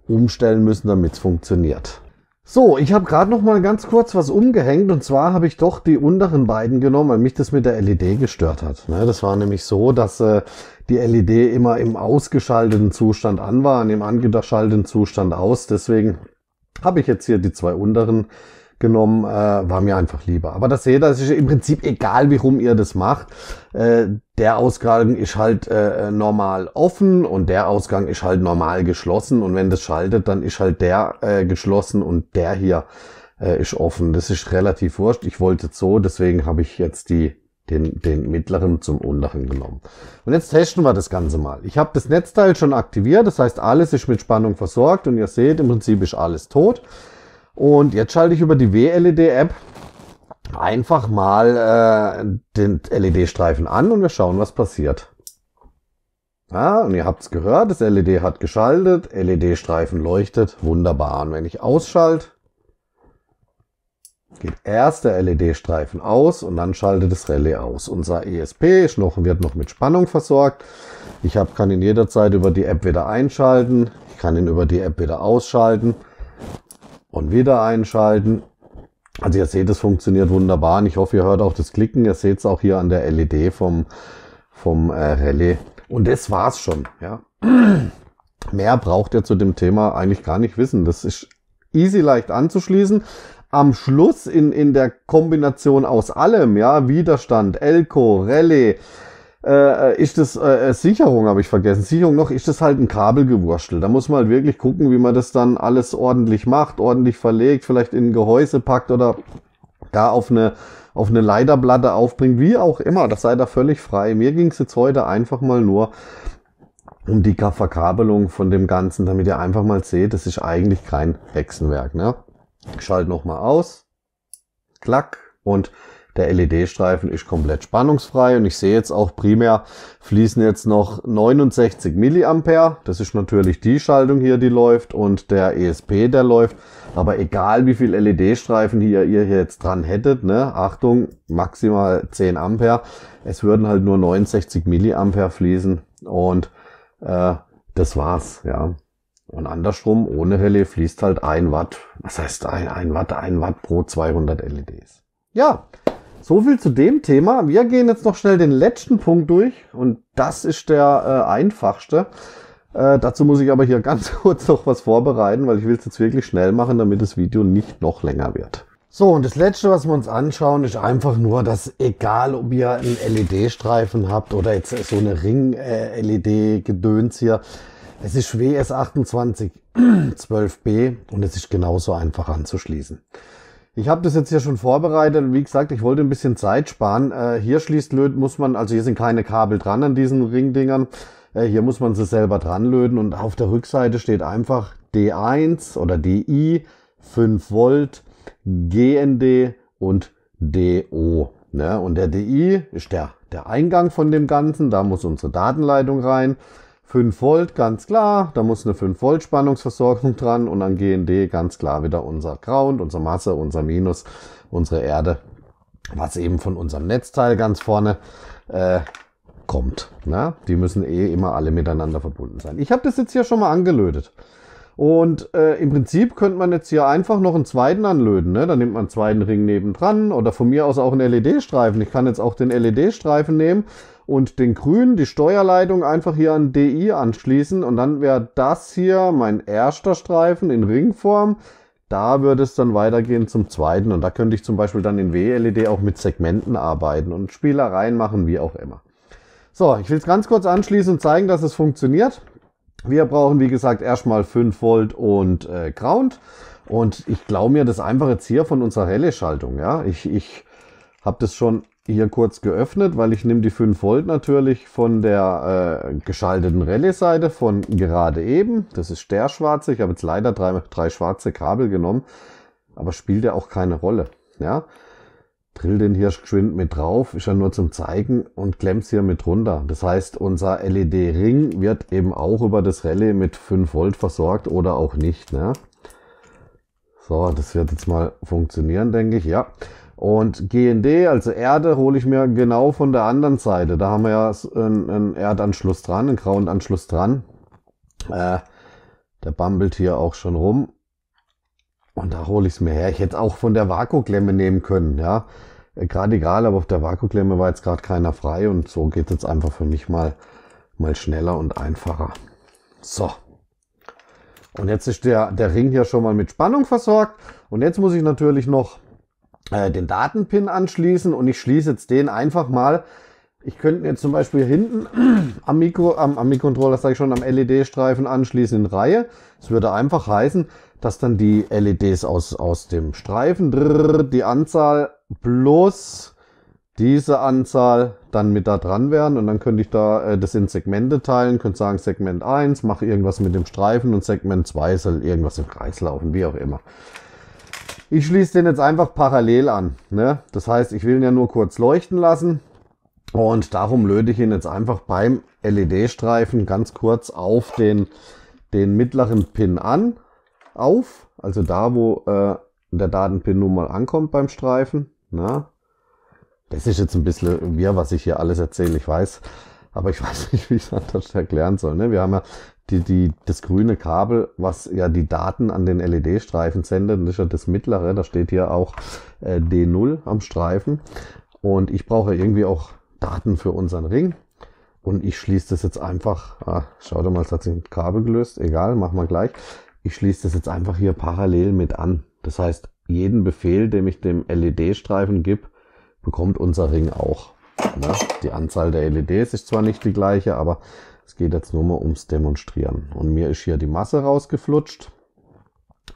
umstellen müssen, damit es funktioniert. So, ich habe gerade noch mal ganz kurz was umgehängt und zwar habe ich doch die unteren beiden genommen, weil mich das mit der LED gestört hat. Ne? Das war nämlich so, dass äh, die LED immer im ausgeschalteten Zustand an war und im angeschalteten Zustand aus. Deswegen habe ich jetzt hier die zwei unteren genommen, äh, war mir einfach lieber. Aber das seht ihr, das ist im Prinzip egal, wie rum ihr das macht. Äh, der Ausgang ist halt äh, normal offen und der Ausgang ist halt normal geschlossen. Und wenn das schaltet, dann ist halt der äh, geschlossen und der hier äh, ist offen. Das ist relativ wurscht. Ich wollte so, deswegen habe ich jetzt die den, den mittleren zum unteren genommen. Und jetzt testen wir das Ganze mal. Ich habe das Netzteil schon aktiviert, das heißt alles ist mit Spannung versorgt und ihr seht, im Prinzip ist alles tot. Und jetzt schalte ich über die WLED-App einfach mal äh, den LED-Streifen an und wir schauen, was passiert. Ja, und ihr habt es gehört, das LED hat geschaltet, LED-Streifen leuchtet, wunderbar. Und wenn ich ausschalte, geht erst der LED-Streifen aus und dann schaltet das Relais aus. Unser ESP-Schnochen wird noch mit Spannung versorgt. Ich hab, kann ihn jederzeit über die App wieder einschalten, ich kann ihn über die App wieder ausschalten und wieder einschalten. Also ihr seht, es funktioniert wunderbar. Und ich hoffe, ihr hört auch das Klicken. Ihr seht es auch hier an der LED vom, vom äh, Relais. Und das war's schon. Ja. (clears throat) Mehr braucht ihr zu dem Thema eigentlich gar nicht wissen. Das ist easy leicht anzuschließen. Am Schluss in, in der Kombination aus allem, ja, Widerstand, Elko, Rallye, äh, ist das äh, äh, Sicherung, habe ich vergessen. Sicherung noch, ist das halt ein Kabelgewurstel. Da muss man halt wirklich gucken, wie man das dann alles ordentlich macht, ordentlich verlegt, vielleicht in ein Gehäuse packt oder da auf eine, auf eine Leiterplatte aufbringt, wie auch immer. Das sei da völlig frei. Mir ging es jetzt heute einfach mal nur um die Verkabelung von dem Ganzen, damit ihr einfach mal seht, das ist eigentlich kein Hexenwerk. Ne? Ich schalte nochmal aus. Klack. Und der LED-Streifen ist komplett spannungsfrei und ich sehe jetzt auch primär fließen jetzt noch 69 mA. Das ist natürlich die Schaltung hier, die läuft und der ESP, der läuft. Aber egal wie viel LED-Streifen hier ihr hier jetzt dran hättet, ne, Achtung, maximal 10 Ampere. Es würden halt nur 69 mA fließen und äh, das war's, ja. Und andersrum, ohne Helle fließt halt ein Watt. Was heißt ein, ein Watt? Ein Watt pro 200 LEDs. Ja, so viel zu dem Thema. Wir gehen jetzt noch schnell den letzten Punkt durch und das ist der äh, einfachste. Äh, dazu muss ich aber hier (laughs) ganz kurz noch was vorbereiten, weil ich will es jetzt wirklich schnell machen, damit das Video nicht noch länger wird. So, und das Letzte, was wir uns anschauen, ist einfach nur, dass egal, ob ihr einen LED-Streifen habt oder jetzt so eine Ring-LED-Gedöns hier, es ist ws 2812 b und es ist genauso einfach anzuschließen. Ich habe das jetzt hier schon vorbereitet. Wie gesagt, ich wollte ein bisschen Zeit sparen. Äh, hier löt muss man, also hier sind keine Kabel dran an diesen Ringdingern. Äh, hier muss man sie selber dran löten und auf der Rückseite steht einfach D1 oder DI, 5 Volt, GND und DO. Ne? Und der DI ist der, der Eingang von dem Ganzen. Da muss unsere Datenleitung rein. 5 Volt, ganz klar, da muss eine 5 Volt Spannungsversorgung dran und an GND ganz klar wieder unser Ground, unsere Masse, unser Minus, unsere Erde, was eben von unserem Netzteil ganz vorne äh, kommt. Na? Ne? Die müssen eh immer alle miteinander verbunden sein. Ich habe das jetzt hier schon mal angelötet. Und äh, im Prinzip könnte man jetzt hier einfach noch einen zweiten anlöten. Ne? Dann nimmt man einen zweiten Ring nebendran oder von mir aus auch einen LED-Streifen. Ich kann jetzt auch den LED-Streifen nehmen und den grünen, die Steuerleitung einfach hier an DI anschließen und dann wäre das hier mein erster Streifen in Ringform. Da würde es dann weitergehen zum zweiten und da könnte ich zum Beispiel dann in WLED auch mit Segmenten arbeiten und Spielereien machen, wie auch immer. So, ich will es ganz kurz anschließen und zeigen, dass es funktioniert. Wir brauchen, wie gesagt, erstmal 5 Volt und äh, Ground. Und ich glaube mir das einfach jetzt hier von unserer Relle-Schaltung. Ja? Ich, ich habe das schon hier kurz geöffnet, weil ich nehme die 5 Volt natürlich von der äh, geschalteten Relais-Seite von gerade eben. Das ist der schwarze. Ich habe jetzt leider drei, drei schwarze Kabel genommen, aber spielt ja auch keine Rolle. Ja? Drill den hier geschwind mit drauf, ist ja nur zum Zeigen und klemmt es hier mit runter. Das heißt, unser LED-Ring wird eben auch über das Relais mit 5 Volt versorgt oder auch nicht. Ne? So, das wird jetzt mal funktionieren, denke ich. Ja. Und GND, also Erde, hole ich mir genau von der anderen Seite. Da haben wir ja äh, einen, Erdanschluss dran, einen grauen Anschluss dran. Äh, der bambelt hier auch schon rum. Und da hole ich es mir her. Ich hätte auch von der Vakuoklemme nehmen können, ja. Äh, gerade egal, aber auf der Vakuoklemme war jetzt gerade keiner frei und so geht jetzt einfach für mich mal, mal schneller und einfacher. So. Und jetzt ist der, der Ring hier schon mal mit Spannung versorgt. Und jetzt muss ich natürlich noch äh, den Datenpin anschließen und ich schließe jetzt den einfach mal. Ich könnte jetzt zum Beispiel hinten (clears throat) am Mikro, am, am Mikrocontroller, sage ich schon, am LED-Streifen anschließen in Reihe. Das würde einfach heißen, dass dann die LEDs aus, aus dem Streifen, drrr, die Anzahl plus diese Anzahl dann mit da dran wären und dann könnte ich da äh, das in Segmente teilen, könnte sagen Segment 1, mache irgendwas mit dem Streifen und Segment 2 soll irgendwas im Kreis laufen, wie auch immer. Ich schließe den jetzt einfach parallel an. Ne? Das heißt, ich will ihn ja nur kurz leuchten lassen. Und darum löte ich ihn jetzt einfach beim LED-Streifen ganz kurz auf den, den mittleren Pin an, auf, also da, wo äh, der Datenpin nun mal ankommt beim Streifen. Ne? Das ist jetzt ein bisschen wir, was ich hier alles erzähle, ich weiß aber ich (laughs) weiß nicht, wie ich es anders erklären soll. Ne? Wir haben ja die, die, das grüne Kabel, was ja die Daten an den LED-Streifen sendet, das ist ja das mittlere, da steht hier auch äh, D0 am Streifen. Und ich brauche irgendwie auch Daten für unseren Ring. Und ich schließe das jetzt einfach, ah, schaut mal, es hat sich ein Kabel gelöst, egal, machen wir gleich. Ich schließe das jetzt einfach hier parallel mit an. Das heißt, jeden Befehl, den ich dem LED-Streifen gebe, bekommt unser Ring auch. Ne? Die Anzahl der LEDs ist zwar nicht die gleiche, aber es geht jetzt nur mal ums Demonstrieren. Und mir ist hier die Masse rausgeflutscht.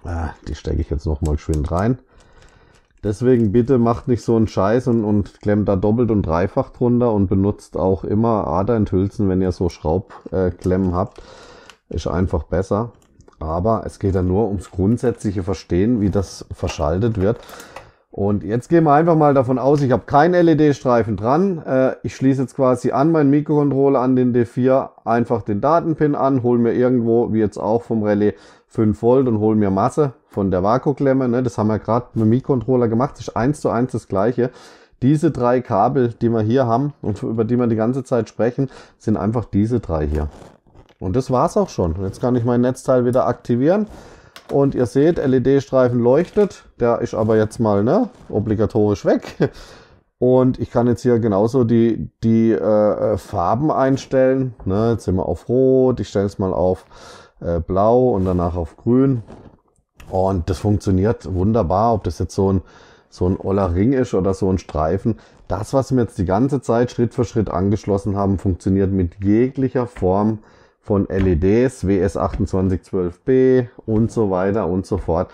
Äh, die stecke ich jetzt nochmal schön rein. Deswegen bitte macht nicht so einen Scheiß und, und klemmt da doppelt und dreifach drunter und benutzt auch immer Aderenthülsen, wenn ihr so Schraubklemmen äh, habt. Ist einfach besser. Aber es geht ja nur ums grundsätzliche Verstehen, wie das verschaltet wird. Und jetzt gehen wir einfach mal davon aus, ich habe keinen LED-Streifen dran. Äh, ich schließe jetzt quasi an meinen Mikrocontroller, an den D4, einfach den Datenpin an, hole mir irgendwo, wie jetzt auch vom Relais, 5 Volt und hole mir Masse von der Vakuumklemme. Ne? Das haben wir gerade mit dem Mikrocontroller gemacht. Das ist eins zu eins das gleiche. Diese drei Kabel, die wir hier haben und über die wir die ganze Zeit sprechen, sind einfach diese drei hier. Und das war's auch schon. Jetzt kann ich mein Netzteil wieder aktivieren. Und ihr seht, LED-Streifen leuchtet. Der ist aber jetzt mal ne, obligatorisch weg. Und ich kann jetzt hier genauso die, die äh, äh, Farben einstellen. Ne, jetzt sind wir auf Rot. Ich stelle es mal auf äh, Blau und danach auf Grün. Und das funktioniert wunderbar. Ob das jetzt so ein, so ein oller Ring ist oder so ein Streifen. Das, was wir jetzt die ganze Zeit Schritt für Schritt angeschlossen haben, funktioniert mit jeglicher Form von LEDs, WS2812B und so weiter und so fort.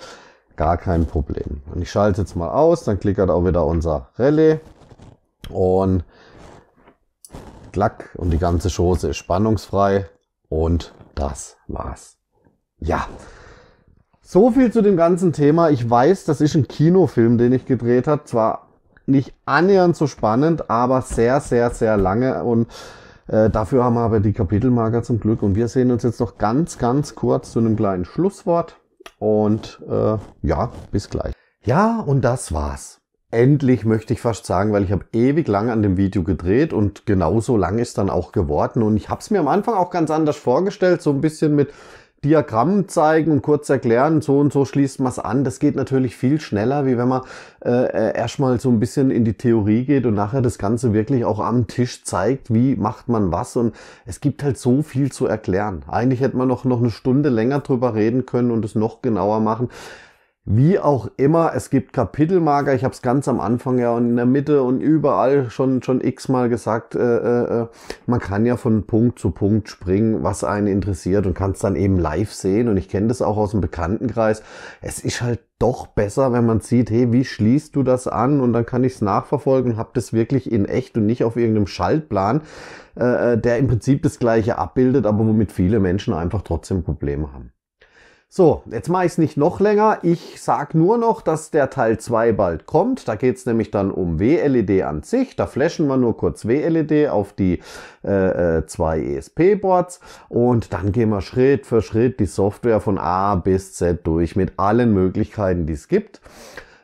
Gar kein Problem. Und ich schalte jetzt mal aus, dann klickert auch wieder unser Relais und klack und die ganze Schose ist spannungsfrei und das war's. Ja. So viel zu dem ganzen Thema. Ich weiß, das ist ein Kinofilm, den ich gedreht habe. Zwar nicht annähernd so spannend, aber sehr, sehr, sehr lange und äh, dafür haben wir aber die Kapitelmarker zum Glück und wir sehen uns jetzt noch ganz, ganz kurz zu einem kleinen Schlusswort und äh, ja, bis gleich. Ja, und das war's. Endlich möchte ich fast sagen, weil ich habe ewig lang an dem Video gedreht und genauso lang ist dann auch geworden und ich habe es mir am Anfang auch ganz anders vorgestellt, so ein bisschen mit Diagramm zeigen und kurz erklären, so und so schließt man es an. Das geht natürlich viel schneller, wie wenn man äh, äh, erstmal so ein bisschen in die Theorie geht und nachher das Ganze wirklich auch am Tisch zeigt, wie macht man was. Und es gibt halt so viel zu erklären. Eigentlich hätte man noch, noch eine Stunde länger drüber reden können und es noch genauer machen. Wie auch immer, es gibt Kapitelmarker. Ich habe es ganz am Anfang ja und in der Mitte und überall schon schon x-mal gesagt. Äh, äh, äh man kann ja von Punkt zu Punkt springen, was einen interessiert und kann es dann eben live sehen. Und ich kenne das auch aus dem Bekanntenkreis. Es ist halt doch besser, wenn man sieht, hey, wie schließt du das an? Und dann kann ich es nachverfolgen und habe das wirklich in echt und nicht auf irgendeinem Schaltplan, äh, äh, der im Prinzip das Gleiche abbildet, aber womit viele Menschen einfach trotzdem Probleme haben. So, jetzt mache ich es nicht noch länger. Ich sage nur noch, dass der Teil 2 bald kommt. Da geht es nämlich dann um WLED an sich. Da flashen wir nur kurz WLED auf die äh, äh zwei ESP-Boards und dann gehen wir Schritt für Schritt die Software von A bis Z durch mit allen Möglichkeiten, die es gibt.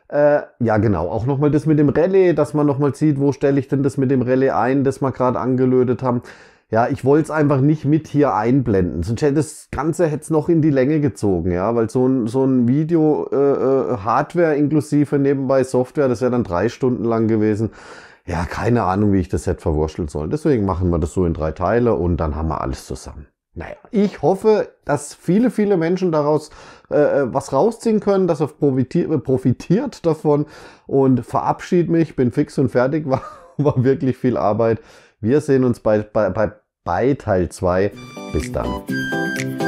Äh, ja, genau. Auch nochmal das mit dem Relais, dass man nochmal sieht, wo stelle ich denn das mit dem Relais ein, das wir gerade angelötet haben. Ja, ich wollte es einfach nicht mit hier einblenden. Sonst hätte das Ganze hätte noch in die Länge gezogen, ja, weil so ein, so ein Video äh, äh Hardware inklusive nebenbei Software, das wäre dann drei Stunden lang gewesen. Ja, keine Ahnung, wie ich das hätte verwurschteln sollen. Deswegen machen wir das so in drei Teile und dann haben wir alles zusammen. Naja, ich hoffe, dass viele, viele Menschen daraus äh, äh was rausziehen können, dass er profitiert, äh, profitiert davon und verabschiede mich, bin fix und fertig, (laughs) war, war wirklich viel Arbeit. Wir sehen uns bei, bei, bei, bei Teil 2. Bis dann.